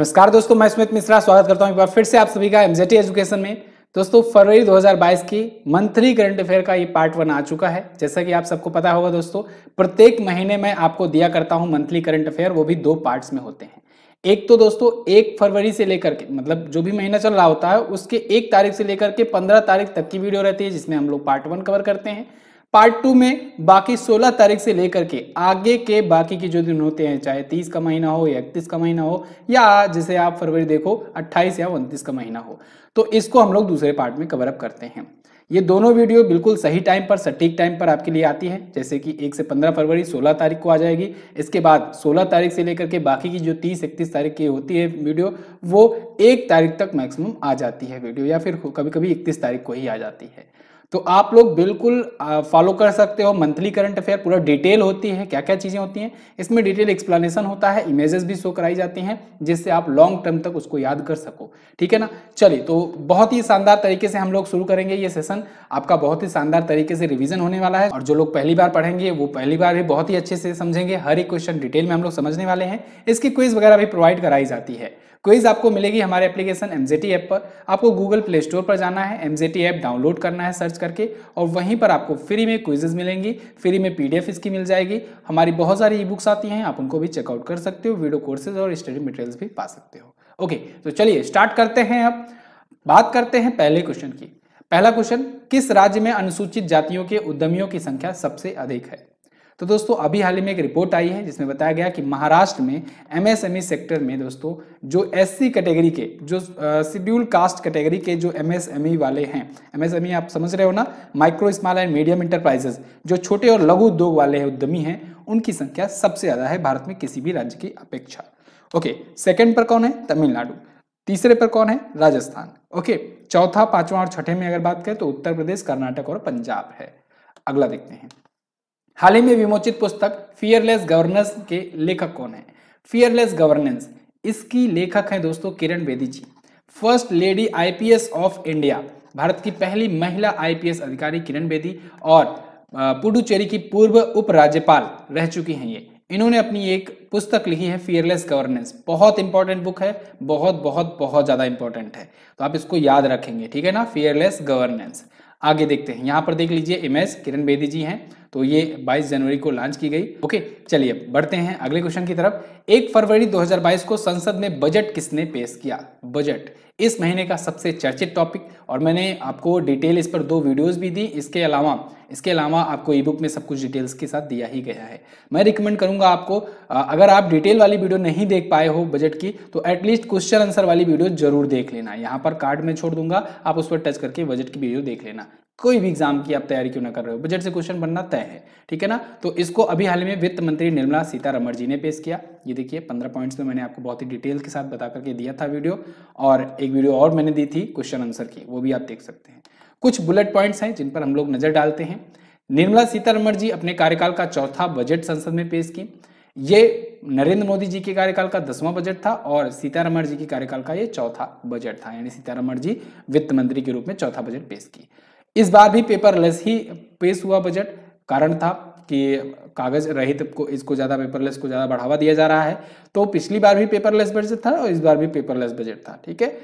नमस्कार दोस्तों मैं सुमित मिश्रा स्वागत करता हूं एक बार फिर से आप सभी का एमजेटी एजुकेशन में दोस्तों फरवरी 2022 की मंथली करंट अफेयर का ये पार्ट वन आ चुका है जैसा कि आप सबको पता होगा दोस्तों प्रत्येक महीने मैं आपको दिया करता हूं मंथली करंट अफेयर वो भी दो पार्ट्स में होते हैं एक तो दोस्तों एक फरवरी से लेकर के मतलब जो भी महीना चल रहा होता है उसके एक तारीख से लेकर के पंद्रह तारीख तक की वीडियो रहती है जिसमें हम लोग पार्ट वन कवर करते हैं पार्ट टू में बाकी 16 तारीख से लेकर के आगे के बाकी के जो दिन होते हैं चाहे 30 का महीना हो या इकतीस का महीना हो या जैसे आप फरवरी देखो 28 या 29 का महीना हो तो इसको हम लोग दूसरे पार्ट में कवरअप करते हैं ये दोनों वीडियो बिल्कुल सही टाइम पर सटीक टाइम पर आपके लिए आती है जैसे कि एक से पंद्रह फरवरी सोलह तारीख को आ जाएगी इसके बाद सोलह तारीख से लेकर के बाकी की जो तीस इकतीस तारीख की होती है वीडियो वो एक तारीख तक मैक्सिमम आ जाती है वीडियो या फिर कभी कभी इकतीस तारीख को ही आ जाती है तो आप लोग बिल्कुल फॉलो कर सकते हो मंथली करंट अफेयर पूरा डिटेल होती है क्या क्या चीज़ें होती हैं इसमें डिटेल एक्सप्लेनेशन होता है इमेजेस भी शो कराई जाती हैं जिससे आप लॉन्ग टर्म तक उसको याद कर सको ठीक है ना चलिए तो बहुत ही शानदार तरीके से हम लोग शुरू करेंगे ये सेशन आपका बहुत ही शानदार तरीके से रिविजन होने वाला है और जो लोग पहली बार पढ़ेंगे वो पहली बार भी बहुत ही अच्छे से समझेंगे हर एक क्वेश्चन डिटेल में हम लोग समझने वाले हैं इसकी क्विज वगैरह भी प्रोवाइड कराई जाती है क्विज आपको मिलेगी हमारे एप्लीकेशन एम ऐप पर आपको गूगल प्ले स्टोर पर जाना है एम ऐप डाउनलोड करना है सर्च करके और वहीं पर आपको फ्री में क्विजेज मिलेंगी फ्री में पी इसकी मिल जाएगी हमारी बहुत सारी ई बुक्स आती हैं आप उनको भी चेकआउट कर सकते हो वीडियो कोर्सेज और स्टडी मटेरियल्स भी पा सकते हो ओके तो चलिए स्टार्ट करते हैं अब बात करते हैं पहले क्वेश्चन की पहला क्वेश्चन किस राज्य में अनुसूचित जातियों के उद्यमियों की संख्या सबसे अधिक है तो दोस्तों अभी हाल ही में एक रिपोर्ट आई है जिसमें बताया गया कि महाराष्ट्र में एमएसएमई e सेक्टर में दोस्तों जो एससी कैटेगरी के जो शेड्यूल कास्ट कैटेगरी के जो एमएसएमई e वाले हैं एमएसएमई e आप समझ रहे हो ना micro small and medium enterprises जो छोटे और लघु उद्योग वाले हैं उद्यमी हैं उनकी संख्या सबसे ज़्यादा है भारत में किसी भी राज्य की अपेक्षा ओके सेकेंड पर कौन है तमिलनाडु तीसरे पर कौन है राजस्थान ओके चौथा पांचवा और छठे में अगर बात करें तो उत्तर प्रदेश कर्नाटक और पंजाब है अगला देखते हैं हाल ही में विमोचित पुस्तक फियरलेस गवर्नेंस के लेखक कौन है फियरलेस गवर्नेंस इसकी लेखक हैं दोस्तों Kiran Bedi ji first lady IPS of India Bharat की पहली महिला आईपीएस अधिकारी किरण बेदी और पुडुचेरी की पूर्व उपराज्यपाल रह चुकी हैं ये इन्होंने अपनी एक पुस्तक लिखी है फियरलेस गवर्नेंस बहुत इंपॉर्टेंट बुक है बहुत बहुत बहुत ज़्यादा इंपॉर्टेंट है तो आप इसको याद रखेंगे ठीक है ना फियरलेस गवर्नेंस आगे देखते हैं यहाँ पर देख लीजिए इमेज किरण बेदी जी हैं तो ये 22 जनवरी को लॉन्च की गई ओके चलिए बढ़ते हैं अगले क्वेश्चन की तरफ एक फरवरी 2022 को संसद में बजट किसने पेश किया बजट इस महीने का सबसे चर्चित टॉपिक और मैंने आपको डिटेल इस पर दो वीडियोस भी दी इसके अलावा इसके अलावा आपको ई बुक में सब कुछ डिटेल्स के साथ दिया ही गया है मैं रिकमेंड करूंगा आपको अगर आप डिटेल वाली वीडियो नहीं देख पाए हो बजट की तो एटलीस्ट क्वेश्चन आंसर वाली वीडियो जरूर देख लेना यहाँ पर कार्ड में छोड़ दूंगा आप उस पर टच करके बजट की वीडियो देख लेना कोई भी एग्जाम की आप तैयारी क्यों ना कर रहे हो बजट से क्वेश्चन बनना तय है ठीक है ना तो इसको अभी हाल में वित्त मंत्री निर्मला सीतारमण जी ने पेश किया ये देखिए पंद्रह पॉइंट्स में मैंने आपको बहुत ही डिटेल के साथ बता करके दिया था वीडियो और एक वीडियो और मैंने दी थी क्वेश्चन आंसर की वो भी आप देख सकते हैं कुछ बुलेट पॉइंट्स हैं जिन पर हम लोग नजर डालते हैं निर्मला सीतारमण जी अपने कार्यकाल का चौथा बजट संसद में पेश की ये नरेंद्र मोदी जी के कार्यकाल का दसवां बजट था और सीतारमण जी के कार्यकाल का ये चौथा बजट था यानी सीतारमण जी वित्त मंत्री के रूप में चौथा बजट पेश किया इस बार भी पेपरलेस ही पेश हुआ बजट कारण था कि कागज रहित को इसको ज़्यादा पेपरलेस को ज़्यादा बढ़ावा दिया जा रहा है तो पिछली बार भी पेपरलेस बजट था और इस बार भी पेपरलेस बजट था ठीक है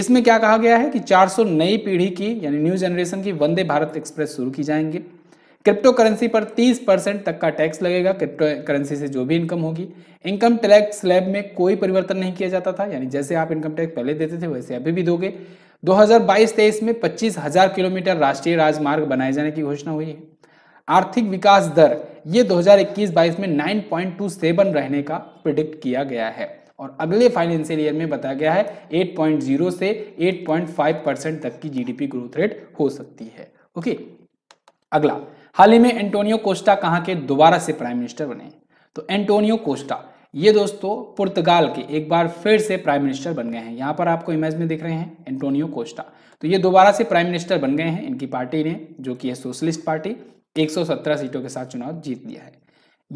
इसमें क्या कहा गया है कि 400 नई पीढ़ी की यानी न्यू जनरेशन की वंदे भारत एक्सप्रेस शुरू की जाएंगी क्रिप्टो करेंसी पर 30 परसेंट तक का टैक्स लगेगा क्रिप्टो करेंसी से जो भी इनकम होगी इनकम टैक्स स्लैब में कोई परिवर्तन नहीं किया जाता था यानी जैसे आप इनकम टैक्स पहले देते थे वैसे अभी भी दोगे 2022-23 में पच्चीस हजार किलोमीटर राष्ट्रीय राजमार्ग बनाए जाने की घोषणा हुई है आर्थिक विकास दर ये 2021-22 में 9.27 रहने का प्रिडिक्ट किया गया है और अगले फाइनेंशियल ईयर में बताया गया है 8.0 से 8.5 परसेंट तक की जीडीपी ग्रोथ रेट हो सकती है ओके अगला हाल ही में एंटोनियो कोस्टा कहाँ के दोबारा से प्राइम मिनिस्टर बने तो एंटोनियो कोस्टा ये दोस्तों पुर्तगाल के एक बार फिर से प्राइम मिनिस्टर बन गए हैं यहाँ पर आपको इमेज में दिख रहे हैं एंटोनियो कोस्टा तो ये दोबारा से प्राइम मिनिस्टर बन गए हैं इनकी पार्टी ने जो कि है सोशलिस्ट पार्टी 117 सीटों के साथ चुनाव जीत लिया है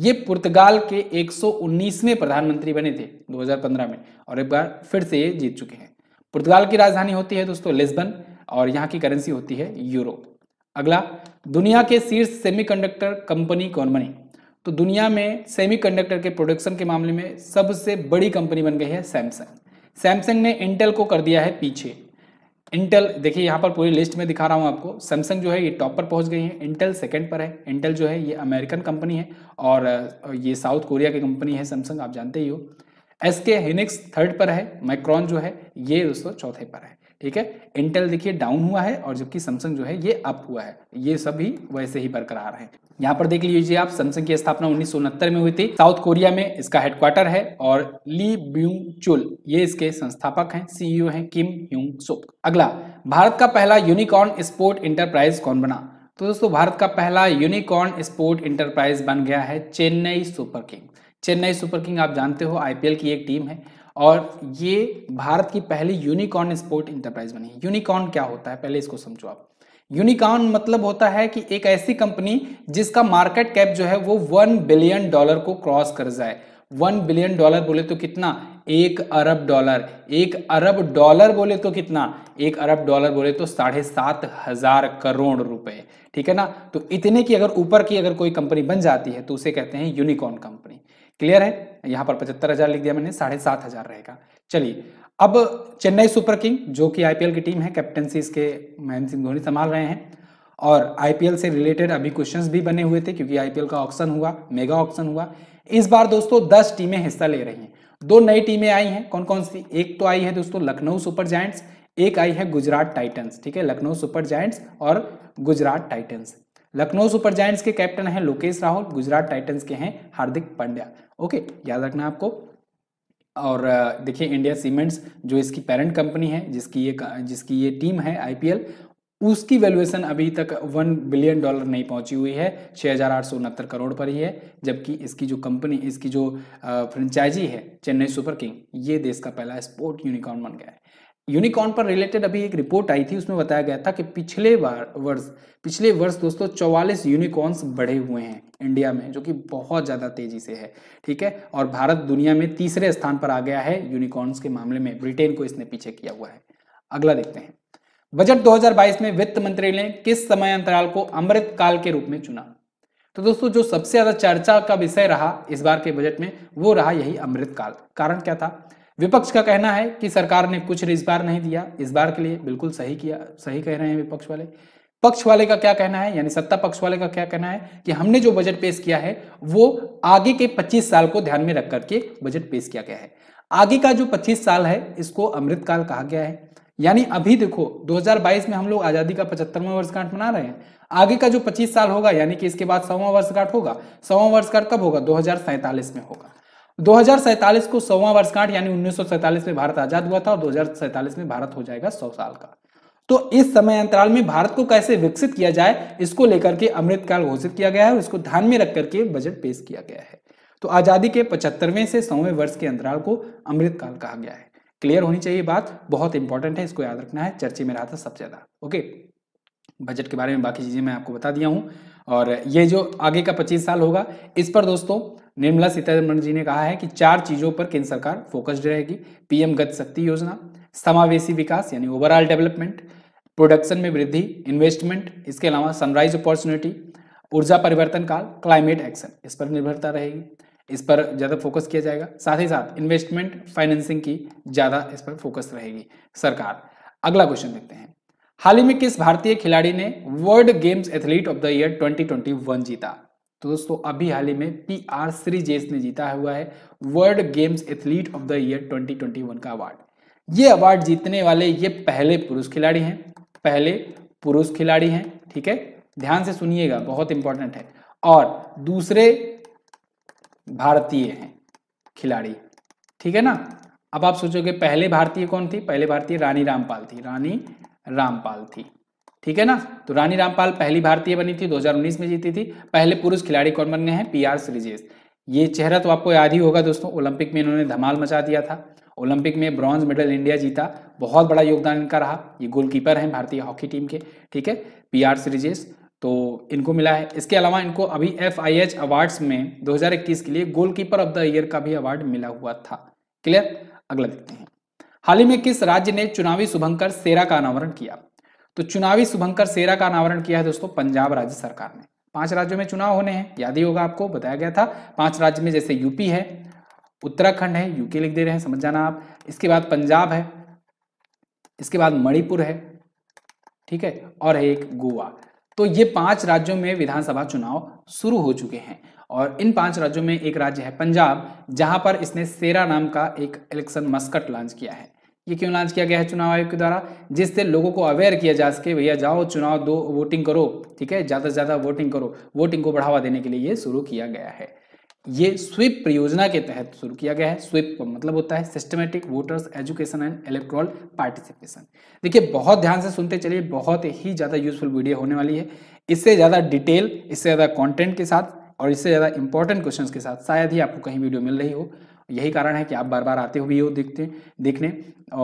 ये पुर्तगाल के 119वें प्रधानमंत्री बने थे 2015 में और एक बार फिर से ये जीत चुके हैं पुर्तगाल की राजधानी होती है दोस्तों लिस्बन और यहाँ की करेंसी होती है यूरो अगला दुनिया के शीर्ष सेमी कंपनी कौन बनी तो दुनिया में सेमीकंडक्टर के प्रोडक्शन के मामले में सबसे बड़ी कंपनी बन गई है सैमसंग सैमसंग ने इंटेल को कर दिया है पीछे इंटेल देखिए यहाँ पर पूरी लिस्ट में दिखा रहा हूँ आपको सैमसंग जो है ये टॉप पर पहुँच गई है इंटेल सेकंड पर है इंटेल जो है ये अमेरिकन कंपनी है और ये साउथ कोरिया की कंपनी है सैमसंग आप जानते ही हो एस के थर्ड पर है माइक्रॉन जो है ये दोस्तों चौथे पर है ठीक है इंटेल देखिए डाउन हुआ है और जबकि सैमसंग जो है ये अप हुआ है ये सभी वैसे ही बरकरार है यहाँ पर देख लीजिए आप सैमसंग की स्थापना उन्नीस में हुई थी साउथ कोरिया में इसका हेडक्वार्टर है और ली ब्यूंग चुल ये इसके संस्थापक हैं सीईओ e हैं किम ह्यूंग सुक अगला भारत का पहला यूनिकॉर्न स्पोर्ट इंटरप्राइज कौन बना तो दोस्तों भारत का पहला यूनिकॉर्न स्पोर्ट इंटरप्राइज बन गया है Chennai Super King Chennai Super King आप जानते हो आईपीएल की एक टीम है और ये भारत की पहली यूनिकॉर्न स्पोर्ट इंटरप्राइज बनी यूनिकॉर्न क्या होता है पहले इसको समझो आप यूनिकॉर्न मतलब होता है कि एक ऐसी कंपनी जिसका मार्केट कैप जो है वो वन बिलियन डॉलर को क्रॉस कर जाए वन बिलियन डॉलर बोले तो कितना एक अरब डॉलर एक अरब डॉलर बोले तो कितना एक अरब डॉलर बोले तो साढ़े सात हजार करोड़ रुपए ठीक है ना तो इतने की अगर ऊपर की अगर कोई कंपनी बन जाती है तो उसे कहते हैं यूनिकॉर्न कंपनी क्लियर है यहाँ पर पचहत्तर हजार लिख दिया मैंने साढ़े सात हजार रहेगा चलिए अब चेन्नई सुपर किंग जो कि आईपीएल की टीम है कैप्टनसी इसके महेंद्र सिंह धोनी संभाल रहे हैं और आईपीएल से रिलेटेड अभी क्वेश्चंस भी बने हुए थे क्योंकि आईपीएल का ऑप्शन हुआ मेगा ऑप्शन हुआ इस बार दोस्तों दस टीमें हिस्सा ले रही हैं दो नई टीमें आई हैं कौन कौन सी एक तो आई है दोस्तों लखनऊ सुपर जायंट्स एक आई है गुजरात टाइटन्स ठीक है लखनऊ सुपर जायंट्स और Gujarat Titans Lucknow Super Giants के कैप्टन हैं लोकेश राहुल गुजरात टाइटन्स के हैं हार्दिक पांड्या ओके याद रखना आपको और देखिए इंडिया सीमेंट्स जो इसकी पेरेंट कंपनी है जिसकी ये जिसकी ये टीम है आईपीएल उसकी वैल्यूएशन अभी तक वन बिलियन डॉलर नहीं पहुंची हुई है छः हज़ार आठ सौ उनहत्तर करोड़ पर ही है जबकि इसकी जो कंपनी इसकी जो फ्रेंचाइजी है चेन्नई सुपर किंग ये देश का पहला स्पोर्ट यूनिकॉर्न बन गया है यूनिकॉर्न पर रिलेटेड अभी एक रिपोर्ट आई थी उसमें बताया गया था कि पिछले बार वर्ष पिछले वर्ष दोस्तों चौवालीस यूनिकॉर्न्स बढ़े हुए हैं इंडिया में जो कि बहुत ज़्यादा तेजी से है ठीक है और भारत दुनिया में तीसरे स्थान पर आ गया है यूनिकॉर्न्स के मामले में ब्रिटेन को इसने पीछे किया हुआ है अगला देखते हैं बजट 2022 में वित्त मंत्री ने किस समय अंतराल को अमृत काल के रूप में चुना तो दोस्तों जो सबसे ज्यादा चर्चा का विषय रहा इस बार के बजट में वो रहा यही अमृतकाल कारण क्या था विपक्ष का कहना है कि सरकार ने कुछ इस बार नहीं दिया इस बार के लिए बिल्कुल सही किया सही कह रहे हैं विपक्ष वाले पक्ष वाले का क्या कहना है यानी सत्ता पक्ष वाले का क्या कहना है कि हमने जो बजट पेश किया है वो आगे के 25 साल को ध्यान में रख करके बजट पेश किया गया है आगे का जो 25 साल है इसको अमृतकाल कहा गया है यानी अभी देखो 2022 में हम लोग आजादी का पचहत्तरवा वर्षगांठ मना रहे हैं आगे का जो 25 साल होगा यानी कि इसके बाद सौवा वर्षगांठ होगा सौवा वर्षगांठ कब होगा दो में होगा दो को सौवा वर्षगांठ यानी 1947 में भारत आजाद हुआ था और 2047 में भारत हो जाएगा सौ साल का तो इस समय अंतराल में भारत को कैसे विकसित किया जाए इसको लेकर के अमृतकाल घोषित किया गया है और इसको ध्यान में रख करके बजट पेश किया गया है तो आजादी के पचहत्तरवें से सौवें वर्ष के अंतराल को अमृतकाल कहा गया है क्लियर होनी चाहिए बात बहुत इंपॉर्टेंट है इसको याद रखना है चर्चे में रहा था सबसे ज्यादा ओके बजट के बारे में बाकी चीजें मैं आपको बता दिया हूं और ये जो आगे का पच्चीस साल होगा इस पर दोस्तों निर्मला सीतारमण जी ने कहा है कि चार चीजों पर केंद्र सरकार फोकस्ड रहेगी पीएम गत शक्ति योजना समावेशी विकास यानी ओवरऑल डेवलपमेंट प्रोडक्शन में वृद्धि इन्वेस्टमेंट इसके अलावा सनराइज अपॉर्चुनिटी ऊर्जा परिवर्तन काल क्लाइमेट एक्शन इस पर निर्भरता रहेगी इस पर ज़्यादा फोकस किया जाएगा साथ ही साथ इन्वेस्टमेंट फाइनेंसिंग की ज़्यादा इस पर फोकस रहेगी सरकार अगला क्वेश्चन देखते हैं हाल ही में किस भारतीय खिलाड़ी ने World Games athlete of the year 2021 जीता तो दोस्तों अभी हाल ही में पी आर जेस ने जीता हुआ है World Games athlete of the year 2021 का अवार्ड ये अवार्ड जीतने वाले ये पहले पुरुष खिलाड़ी हैं पहले पुरुष खिलाड़ी हैं ठीक है ध्यान से सुनिएगा बहुत इंपॉर्टेंट है और दूसरे भारतीय हैं खिलाड़ी ठीक है ना अब आप सोचोगे पहले भारतीय कौन थी पहले भारतीय रानी रामपाल थी रानी रामपाल थी ठीक है ना तो रानी रामपाल पहली भारतीय बनी थी 2019 में जीती थी पहले पुरुष खिलाड़ी कौन बनने हैं पी आर सृजेश ये चेहरा तो आपको याद ही होगा दोस्तों ओलंपिक में इन्होंने धमाल मचा दिया था ओलंपिक में ब्रॉन्ज मेडल इंडिया जीता बहुत बड़ा योगदान इनका रहा ये गोलकीपर हैं भारतीय हॉकी टीम के ठीक है पी आर सृजेश तो इनको मिला है इसके अलावा इनको अभी एफ आई एच अवार्ड्स में दो के लिए गोलकीपर ऑफ द ईयर का भी अवार्ड मिला हुआ था क्लियर अगला देखते हैं हाल ही में किस राज्य ने चुनावी शुभंकर सेरा का अनावरण किया तो चुनावी शुभंकर सेरा का अनावरण किया है दोस्तों पंजाब राज्य सरकार ने पांच राज्यों में चुनाव होने हैं याद ही होगा आपको बताया गया था पांच राज्य में जैसे यूपी है उत्तराखंड है यूके लिख दे रहे हैं समझ जाना आप इसके बाद पंजाब है इसके बाद मणिपुर है ठीक है और है एक गोवा तो ये पांच राज्यों में विधानसभा चुनाव शुरू हो चुके हैं और इन पांच राज्यों में एक राज्य है पंजाब जहां पर इसने सेरा नाम का एक इलेक्शन मस्कट लॉन्च किया है ये क्यों लॉन्च किया गया है चुनाव आयोग के द्वारा जिससे लोगों को अवेयर किया जा सके भैया जाओ चुनाव दो वोटिंग करो ठीक है ज़्यादा से ज़्यादा वोटिंग करो वोटिंग को बढ़ावा देने के लिए ये शुरू किया गया है ये स्विप परियोजना के तहत शुरू किया गया है स्विप मतलब होता है systematic voters education and electoral participation देखिए बहुत ध्यान से सुनते चलिए बहुत ही ज़्यादा यूजफुल वीडियो होने वाली है इससे ज़्यादा डिटेल इससे ज़्यादा कॉन्टेंट के साथ और इससे ज़्यादा इंपॉर्टेंट क्वेश्चन के साथ शायद ही आपको कहीं वीडियो मिल रही हो यही कारण है कि आप बार बार आते हुए हो देखते देखने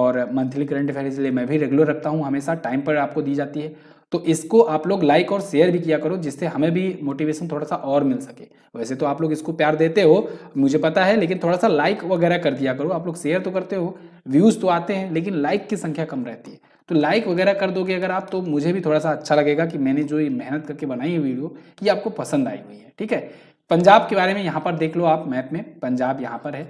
और मंथली करंट अफेयर इसलिए मैं भी रेगुलर रखता हूँ हमेशा टाइम पर आपको दी जाती है तो इसको आप लोग लाइक और शेयर भी किया करो जिससे हमें भी मोटिवेशन थोड़ा सा और मिल सके वैसे तो आप लोग इसको प्यार देते हो मुझे पता है लेकिन थोड़ा सा लाइक वगैरह कर दिया करो आप लोग शेयर तो करते हो व्यूज़ तो आते हैं लेकिन लाइक की संख्या कम रहती है तो लाइक वगैरह कर दोगे अगर आप तो मुझे भी थोड़ा सा अच्छा लगेगा कि मैंने जो ये मेहनत करके बनाई है वीडियो ये आपको पसंद आई हुई है ठीक है पंजाब के बारे में यहाँ पर देख लो आप मैप में पंजाब यहाँ पर है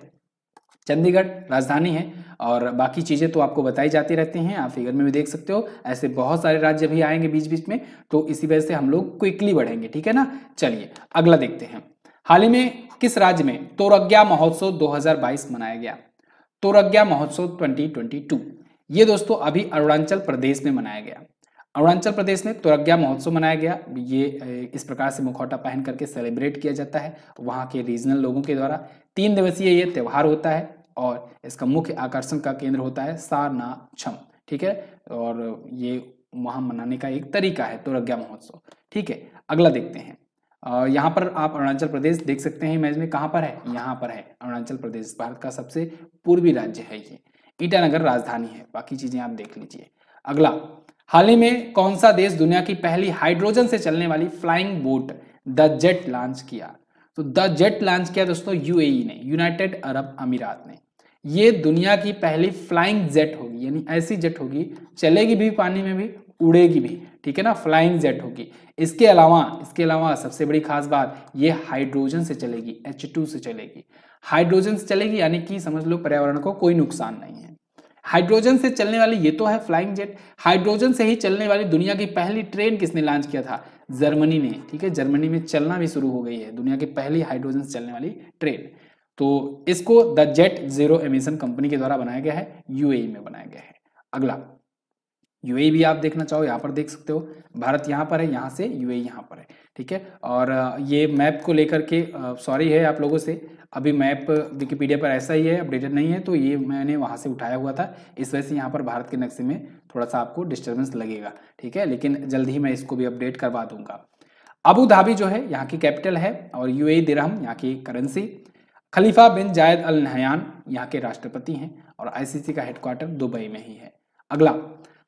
चंडीगढ़ राजधानी है और बाकी चीज़ें तो आपको बताई जाती रहती हैं आप फिगर में भी देख सकते हो ऐसे बहुत सारे राज्य भी आएंगे बीच बीच में तो इसी वजह से हम लोग क्विकली बढ़ेंगे ठीक है ना चलिए अगला देखते हैं हाल ही में किस राज्य में तोरज्ञा महोत्सव दो मनाया गया तोरज्ञा महोत्सव ट्वेंटी ये दोस्तों अभी अरुणाचल प्रदेश में मनाया गया अरुणाचल प्रदेश में तुरग्या महोत्सव मनाया गया ये इस प्रकार से मुखौटा पहन करके सेलिब्रेट किया जाता है वहाँ के रीजनल लोगों के द्वारा तीन दिवसीय ये त्यौहार होता है और इसका मुख्य आकर्षण का केंद्र होता है सा ना छम ठीक है और ये वहाँ मनाने का एक तरीका है तुरग्या महोत्सव ठीक है अगला देखते हैं यहाँ पर आप अरुणाचल प्रदेश देख सकते हैं इमेज में कहाँ पर है यहाँ पर है अरुणाचल प्रदेश भारत का सबसे पूर्वी राज्य है ये ईटानगर राजधानी है बाकी चीज़ें आप देख लीजिए अगला हाल ही में कौन सा देश दुनिया की पहली हाइड्रोजन से चलने वाली flying boat the jet launch किया तो द जेट लॉन्च किया दोस्तों यूएई ने यूनाइटेड अरब अमीरात ने ये दुनिया की पहली फ्लाइंग जेट होगी यानी ऐसी जेट होगी चलेगी भी पानी में भी उड़ेगी भी ठीक है ना फ्लाइंग जेट होगी इसके अलावा इसके अलावा सबसे बड़ी खास बात ये हाइड्रोजन से चलेगी एच टू से चलेगी हाइड्रोजन से चलेगी यानी कि समझ लो पर्यावरण को कोई नुकसान नहीं है हाइड्रोजन से चलने वाली ये तो है फ्लाइंग जेट हाइड्रोजन से ही चलने वाली दुनिया की पहली ट्रेन किसने लॉन्च किया था जर्मनी ने ठीक है जर्मनी में चलना भी शुरू हो गई है दुनिया की पहली हाइड्रोजन से चलने वाली ट्रेन तो इसको the jet zero emission company के द्वारा बनाया गया है यूएई e में बनाया गया है अगला यूएई भी आप देखना चाहो यहाँ पर देख सकते हो भारत यहाँ पर है यहाँ से यूएई यहाँ पर है ठीक है और ये मैप को लेकर के सॉरी है आप लोगों से अभी मैप विकीपीडिया पर ऐसा ही है अपडेटेड नहीं है तो ये मैंने वहाँ से उठाया हुआ था इस वजह से यहाँ पर भारत के नक्शे में थोड़ा सा आपको डिस्टर्बेंस लगेगा ठीक है लेकिन जल्द ही मैं इसको भी अपडेट करवा दूंगा अबू धाबी जो है यहाँ की कैपिटल है और ए दिरहम यहाँ की करेंसी खलीफा बिन जायद अल नहयान यहाँ के राष्ट्रपति हैं और आईसीसी का हेडक्वार्टर दुबई में ही है अगला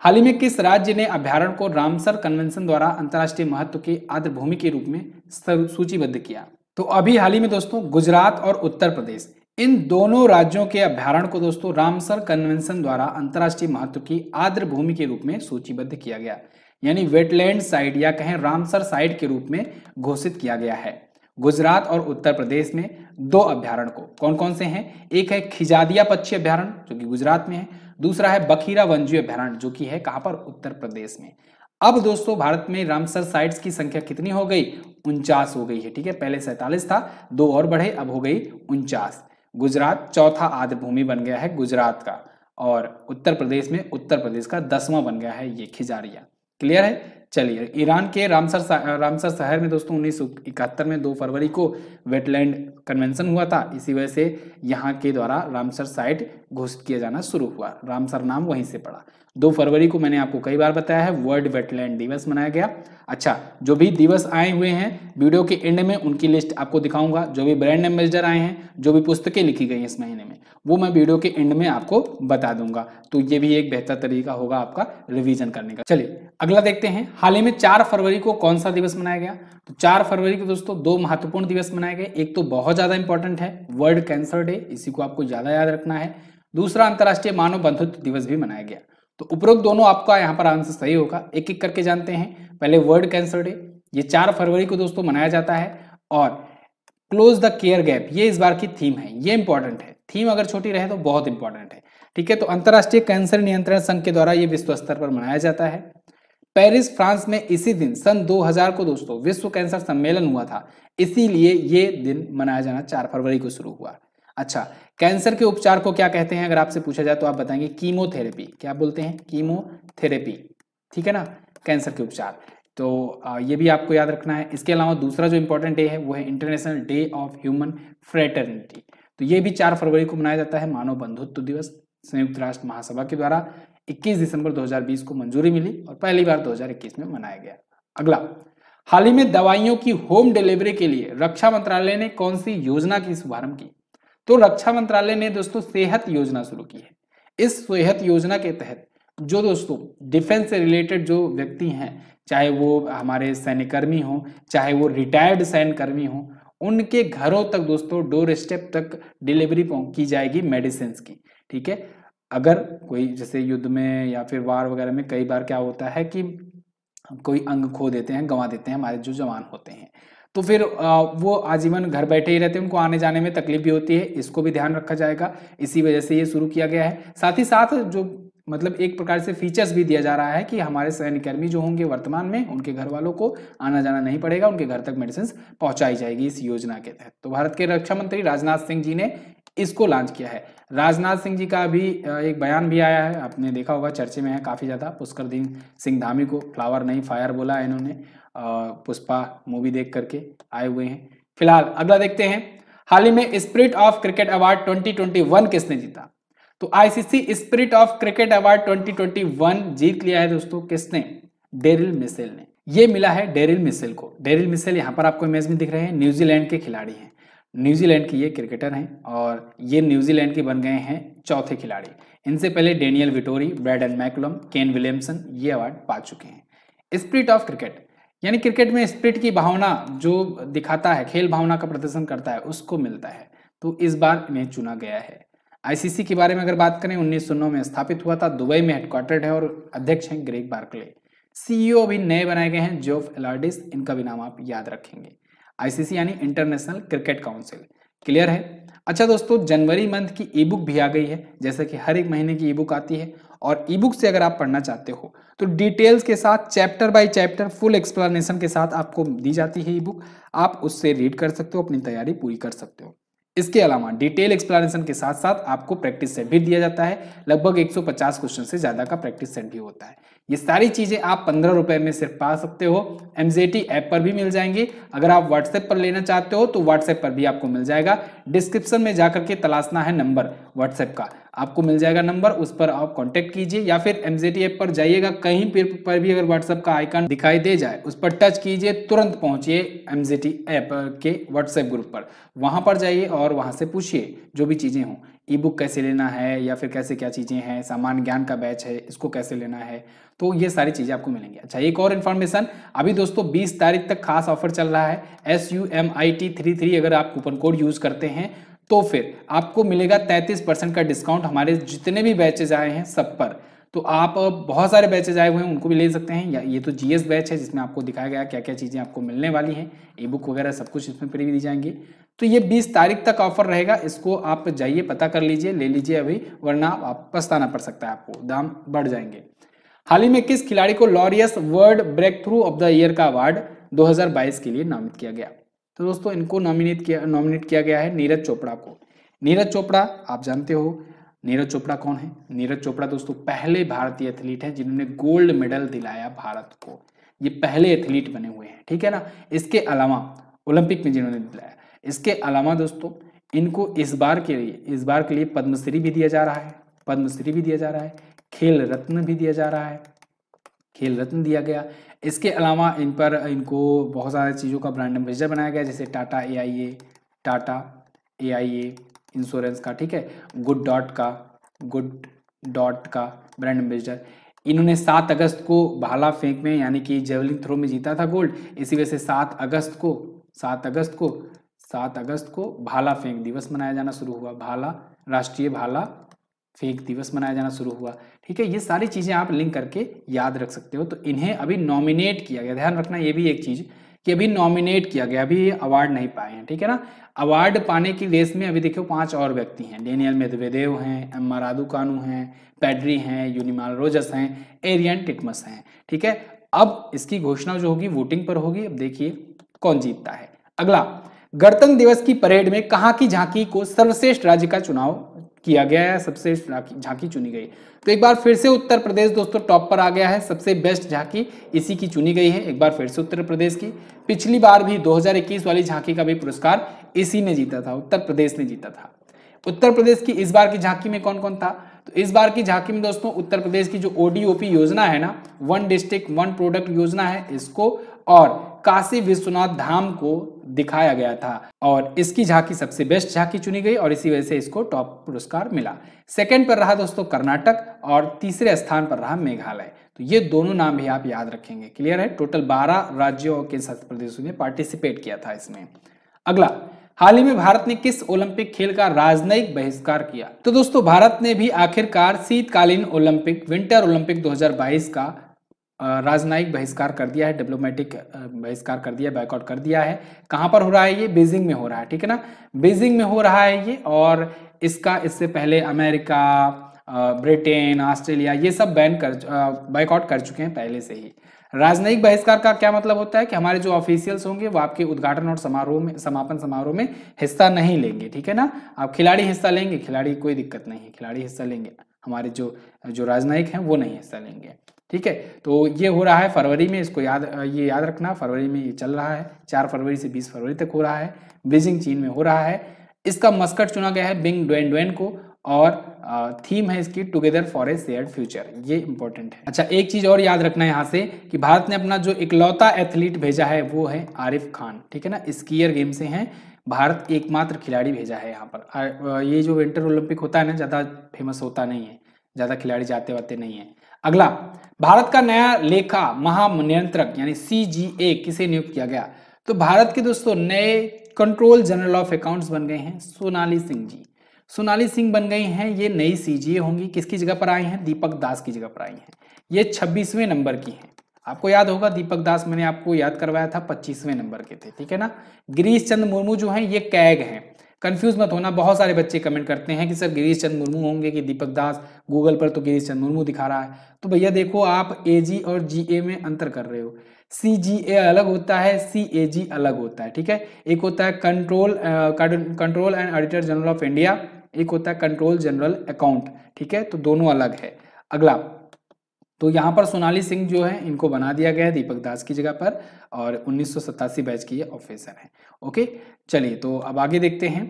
हाल ही में किस राज्य ने अभ्यारण को रामसर कन्वेंशन द्वारा अंतर्राष्ट्रीय महत्व की आद्र भूमि के रूप में सूचीबद्ध किया तो अभी हाल ही में दोस्तों गुजरात और उत्तर प्रदेश इन दोनों राज्यों के अभ्यारण को दोस्तों रामसर कन्वेंशन द्वारा अंतर्राष्ट्रीय महत्व की आद्र भूमि के रूप में सूचीबद्ध किया गया यानी वेटलैंड साइट या कहें रामसर साइट के रूप में घोषित किया गया है गुजरात और उत्तर प्रदेश में दो अभ्यारण को कौन कौन से हैं एक है खिजादिया पक्षी अभ्यारण जो कि गुजरात में है दूसरा है बखीरा वंजीय अभ्यारण्य जो कि है कहां पर उत्तर प्रदेश में अब दोस्तों भारत में रामसर साइट्स की संख्या कितनी हो गई उनचास हो गई है ठीक है पहले सैतालीस था दो और बढ़े अब हो गई उनचास गुजरात चौथा आदि भूमि बन गया है गुजरात का और उत्तर प्रदेश में उत्तर प्रदेश का दसवां बन गया है ये खिजारिया क्लियर है चलिए ईरान के रामसर रामसर शहर में दोस्तों उन्नीस में 2 फरवरी को वेटलैंड कन्वेंशन हुआ था इसी वजह से यहाँ के द्वारा रामसर साइट घोषित किया जाना शुरू हुआ रामसर नाम वहीं से पड़ा दो फरवरी को मैंने आपको कई बार बताया है वर्ल्ड वेटलैंड दिवस मनाया गया अच्छा जो भी दिवस आए हुए हैं वीडियो के एंड में उनकी लिस्ट आपको दिखाऊंगा जो भी ब्रांड एम्बेसडर आए हैं जो भी पुस्तकें लिखी गई इस महीने में वो मैं वीडियो के एंड में आपको बता दूंगा तो ये भी एक बेहतर तरीका होगा आपका रिविजन करने का चलिए अगला देखते हैं हाल ही में चार फरवरी को कौन सा दिवस मनाया गया तो चार फरवरी को दोस्तों दो महत्वपूर्ण दिवस मनाए गए एक तो बहुत ज़्यादा इंपॉर्टेंट है वर्ल्ड कैंसर डे इसी को आपको ज़्यादा याद रखना है दूसरा अंतर्राष्ट्रीय मानव बंधुत्व दिवस भी मनाया गया तो उपरोक्त दोनों आपका यहाँ पर आंसर सही होगा एक एक करके जानते हैं पहले वर्ल्ड कैंसर डे ये चार फरवरी को दोस्तों मनाया जाता है और क्लोज द केयर गैप ये इस बार की थीम है ये इंपॉर्टेंट है थीम अगर छोटी रहे तो बहुत इंपॉर्टेंट है ठीक है तो अंतर्राष्ट्रीय कैंसर नियंत्रण संघ के द्वारा ये विश्व स्तर पर मनाया जाता है पेरिस फ्रांस में इसी दिन सन 2000 को दोस्तों विश्व कैंसर सम्मेलन हुआ था इसीलिए ये दिन मनाया जाना चार फरवरी को शुरू हुआ अच्छा कैंसर के उपचार को क्या कहते हैं अगर आपसे पूछा जाए तो आप बताएंगे कीमोथेरेपी क्या बोलते हैं कीमोथेरेपी ठीक है ना कैंसर के उपचार तो ये भी आपको याद रखना है इसके अलावा दूसरा जो इंपॉर्टेंट डे है वो है international day of human fraternity तो ये भी चार फरवरी को मनाया जाता है मानव बंधुत्व दिवस संयुक्त राष्ट्र महासभा के द्वारा 21 दिसंबर 2020 को मंजूरी मिली और पहली बार 2021 में मनाया गया अगला हाल ही में दवाइयों की होम डिलीवरी के लिए रक्षा मंत्रालय ने कौन सी योजना की शुभारंभ की तो रक्षा मंत्रालय ने दोस्तों सेहत योजना शुरू की है इस सेहत योजना के तहत जो दोस्तों डिफेंस से रिलेटेड जो व्यक्ति हैं चाहे वो हमारे सैन्यकर्मी हों चाहे वो रिटायर्ड सैन्यकर्मी हों उनके घरों तक दोस्तों डोर स्टेप तक डिलीवरी की जाएगी मेडिसिन की ठीक है अगर कोई जैसे युद्ध में या फिर वार वगैरह में कई बार क्या होता है कि कोई अंग खो देते हैं गंवा देते हैं हमारे जो जवान होते हैं तो फिर वो आजीवन घर बैठे ही रहते हैं उनको आने जाने में तकलीफ भी होती है इसको भी ध्यान रखा जाएगा इसी वजह से ये शुरू किया गया है साथ ही साथ जो मतलब एक प्रकार से फीचर्स भी दिया जा रहा है कि हमारे सैन्यकर्मी जो होंगे वर्तमान में उनके घर वालों को आना जाना नहीं पड़ेगा उनके घर तक मेडिसिन पहुंचाई जाएगी इस योजना के तहत तो भारत के रक्षा मंत्री राजनाथ सिंह जी ने इसको लॉन्च किया है राजनाथ सिंह जी का अभी एक बयान भी आया है आपने देखा होगा चर्चे में है काफ़ी ज़्यादा पुष्कर सिंह धामी को फ्लावर नहीं फायर बोला है इन्होंने पुष्पा मूवी देख करके आए हुए हैं फिलहाल अगला देखते हैं हाल ही में स्प्रिट ऑफ क्रिकेट अवार्ड 2021 किसने जीता तो ICC spirit of cricket award 2021 जीत लिया है दोस्तों किसने डेरिल मिसेल ने ये मिला है डेरिल मिसेल को डेरिल मिसेल यहाँ पर आपको इमेज में दिख रहे हैं न्यूजीलैंड के खिलाड़ी हैं न्यूजीलैंड की ये क्रिकेटर हैं और ये न्यूजीलैंड के बन गए हैं चौथे खिलाड़ी इनसे पहले Daniel Vettori Brendon McCullum Kane Williamson ये अवार्ड पा चुके हैं स्प्रिट ऑफ क्रिकेट यानी क्रिकेट में स्प्रिट की भावना जो दिखाता है खेल भावना का प्रदर्शन करता है उसको मिलता है तो इस बार इन्हें चुना गया है आईसीसी के बारे में अगर बात करें उन्नीस में स्थापित हुआ था दुबई में हेडक्वार्टर्ड है और अध्यक्ष हैं ग्रेग बार्कले सीईओ e भी नए बनाए गए हैं जोफ एलार्डिस इनका भी नाम आप याद रखेंगे आईसीसी यानी इंटरनेशनल क्रिकेट काउंसिल क्लियर है अच्छा दोस्तों जनवरी मंथ की ई बुक भी आ गई है जैसे कि हर एक महीने की ई बुक आती है और ई बुक से अगर आप पढ़ना चाहते हो तो डिटेल्स के साथ chapter by chapter full explanation के साथ आपको दी जाती है ई बुक आप उससे रीड कर सकते हो अपनी तैयारी पूरी कर सकते हो इसके अलावा डिटेल एक्सप्लेनेशन के साथ साथ आपको प्रैक्टिस सेट भी दिया जाता है लगभग 150 क्वेश्चन से ज़्यादा का प्रैक्टिस सेट भी होता है ये सारी चीज़ें आप पंद्रह रुपए में सिर्फ पा सकते हो एमजेटी ऐप पर भी मिल जाएंगी अगर आप व्हाट्सएप पर लेना चाहते हो तो व्हाट्सएप पर भी आपको मिल जाएगा डिस्क्रिप्शन में जाकर के तलाशना है नंबर व्हाट्सएप का आपको मिल जाएगा नंबर उस पर आप कांटेक्ट कीजिए या फिर एम ऐप पर जाइएगा कहीं पर भी अगर व्हाट्सएप का आइकन दिखाई दे जाए उस पर टच कीजिए तुरंत पहुंचिए एमजेटी ऐप के व्हाट्सएप ग्रुप पर वहां पर जाइए और वहां से पूछिए जो भी चीज़ें हों ई बुक कैसे लेना है या फिर कैसे क्या चीज़ें हैं सामान्य ज्ञान का बैच है इसको कैसे लेना है तो ये सारी चीज़ें आपको मिलेंगी अच्छा एक और इन्फॉर्मेशन अभी दोस्तों 20 तारीख तक खास ऑफर चल रहा है S U M I T three three अगर आप कूपन कोड यूज़ करते हैं तो फिर आपको मिलेगा 33 परसेंट का डिस्काउंट हमारे जितने भी बैचेज आए हैं सब पर तो आप बहुत सारे बैचेज आए हुए हैं उनको भी ले सकते हैं या ये तो जीएस बैच है जिसमें आपको दिखाया गया क्या क्या चीज़ें आपको मिलने वाली हैं ई बुक वगैरह सब कुछ इसमें फ्री दी जाएंगी तो ये 20 तारीख तक ऑफर रहेगा इसको आप जाइए पता कर लीजिए ले लीजिए अभी वरना आप पछताना पड़ सकता है आपको दाम बढ़ जाएंगे हाल ही में किस खिलाड़ी को Laureus world breakthrough of the year का अवार्ड 2022 के लिए नामित किया गया तो दोस्तों इनको नॉमिनेट किया नॉमिनेट किया गया है नीरज चोपड़ा को नीरज चोपड़ा आप जानते हो नीरज चोपड़ा कौन है नीरज चोपड़ा दोस्तों पहले भारतीय एथलीट हैं जिन्होंने गोल्ड मेडल दिलाया भारत को ये पहले एथलीट बने हुए हैं ठीक है ना इसके अलावा ओलंपिक में जिन्होंने दिलाया इसके अलावा दोस्तों इनको इस बार के लिए इस बार के लिए पद्मश्री भी दिया जा रहा है पद्मश्री भी दिया जा रहा है खेल रत्न भी दिया जा रहा है खेल रत्न दिया गया इसके अलावा इन पर इनको बहुत सारे चीज़ों का ब्रांड एम्बेसडर बनाया गया जैसे Tata A I A Tata A insurance का ठीक है गुड डॉट का गुड डॉट का ब्रांड एम्बेसडर इन्होंने 7 अगस्त को भाला फेंक में यानी कि जेवलिन थ्रो में जीता था गोल्ड इसी वजह से 7 अगस्त को 7 अगस्त को सात अगस्त को भाला फेंक दिवस मनाया जाना शुरू हुआ भाला राष्ट्रीय भाला फेंक दिवस मनाया जाना शुरू हुआ ठीक है ये सारी चीज़ें आप लिंक करके याद रख सकते हो तो इन्हें अभी नॉमिनेट किया गया ध्यान रखना ये भी एक चीज़ कि अभी नॉमिनेट किया गया अभी ये अवार्ड नहीं पाए हैं ठीक है ना अवार्ड पाने की रेस में अभी देखो पांच और व्यक्ति हैं डेनियल मेदवेदेव हैं एम मारादू कानू हैं पैड्री हैं यूनिमाल रोजस हैं एरियन टिटमस हैं ठीक है अब इसकी घोषणा जो होगी वोटिंग पर होगी अब देखिए कौन जीतता है अगला गणतंत्र दिवस की परेड में कहाँ की झांकी को सर्वश्रेष्ठ राज्य का चुनाव किया गया है सबसे झांकी चुनी गई तो एक बार फिर से उत्तर प्रदेश दोस्तों टॉप पर आ गया है सबसे बेस्ट झांकी इसी की चुनी गई है एक बार फिर से उत्तर प्रदेश की पिछली बार भी 2021 वाली झांकी का भी पुरस्कार इसी ने जीता था उत्तर प्रदेश ने जीता था उत्तर प्रदेश की इस बार की झांकी में कौन कौन था तो इस बार की झांकी में दोस्तों उत्तर प्रदेश की जो ओडीओपी योजना है ना वन डिस्ट्रिक्ट वन प्रोडक्ट योजना है इसको और काशी विश्वनाथ धाम को दिखाया गया था और इसकी झांकी सबसे बेस्ट झांकी चुनी गई और इसी वजह से इसको टॉप पुरस्कार मिला सेकंड पर रहा दोस्तों कर्नाटक और तीसरे स्थान पर रहा मेघालय तो ये दोनों नाम भी आप याद रखेंगे क्लियर है टोटल बारह राज्यों केंद्र शासित प्रदेशों ने पार्टिसिपेट किया था इसमें अगला हाल ही में भारत ने किस ओलंपिक खेल का राजनयिक बहिष्कार किया तो दोस्तों भारत ने भी आखिरकार शीतकालीन ओलंपिक विंटर ओलंपिक 2022 का राजनयिक बहिष्कार कर दिया है डिप्लोमेटिक बहिष्कार कर दिया बैकआउट कर दिया है कहाँ पर हो रहा है ये बीजिंग में हो रहा है ठीक है ना बीजिंग में हो रहा है ये और इसका इससे पहले अमेरिका ब्रिटेन ऑस्ट्रेलिया ये सब बैन कर बैकआउट कर चुके हैं पहले से ही राजनयिक बहिष्कार का क्या मतलब होता है कि हमारे जो ऑफिशियल्स होंगे वो आपके उद्घाटन और समारोह में समापन समारोह में हिस्सा नहीं लेंगे ठीक है ना आप खिलाड़ी हिस्सा लेंगे खिलाड़ी कोई दिक्कत नहीं है खिलाड़ी हिस्सा लेंगे हमारे जो जो राजनयिक हैं वो नहीं हिस्सा लेंगे ठीक है तो ये हो रहा है फरवरी में इसको याद ये याद रखना फरवरी में ये चल रहा है चार फरवरी से बीस फरवरी तक हो रहा है बीजिंग चीन में हो रहा है इसका मस्कट चुना गया है बिंग डोएन डोएन को और थीम है इसकी together for a share future ये इंपॉर्टेंट है अच्छा एक चीज और याद रखना है यहाँ से कि भारत ने अपना जो इकलौता एथलीट भेजा है वो है आरिफ खान ठीक है ना स्कीयर गेम से है भारत एकमात्र खिलाड़ी भेजा है यहाँ पर ये जो विंटर ओलंपिक होता है ना ज़्यादा फेमस होता नहीं है ज़्यादा खिलाड़ी जाते वाते नहीं है अगला भारत का नया लेखा महानियंत्रक यानी सी किसे नियुक्त किया गया तो भारत के दोस्तों नए कंट्रोल जनरल ऑफ अकाउंट्स बन गए हैं सोनाली सिंह जी सोनाली सिंह बन गई हैं ये नई सी होंगी किसकी जगह पर आई हैं दीपक दास की जगह पर आई हैं ये 26वें नंबर की हैं आपको याद होगा दीपक दास मैंने आपको याद करवाया था 25वें नंबर के थे ठीक है ना गिरीश चंद मुर्मू जो हैं ये कैग हैं कंफ्यूज मत होना बहुत सारे बच्चे कमेंट करते हैं कि सर गिरीश चंद मुर्मू होंगे कि दीपक दास गूगल पर तो गिरीश चंद मुर्मू दिखा रहा है तो भैया देखो आप ए जी और जी ए में अंतर कर रहे हो सी जी ए अलग होता है सी ए जी अलग होता है ठीक है एक होता है control control and auditor general of India एक होता है कंट्रोल जनरल अकाउंट ठीक है तो दोनों अलग है अगला तो यहाँ पर सोनाली सिंह जो है इनको बना दिया गया है दीपक दास की जगह पर और उन्नीस बैच की ये ऑफिसर हैं ओके चलिए तो अब आगे देखते हैं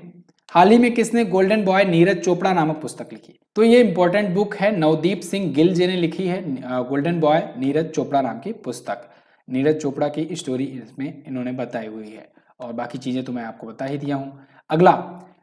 हाल ही में किसने गोल्डन बॉय नीरज चोपड़ा नामक पुस्तक लिखी तो ये इंपॉर्टेंट बुक है नवदीप सिंह गिल जी ने लिखी है गोल्डन बॉय नीरज चोपड़ा नाम की पुस्तक नीरज चोपड़ा की स्टोरी इसमें इन्होंने बताई हुई है और बाकी चीजें तो मैं आपको बता ही दिया हूं अगला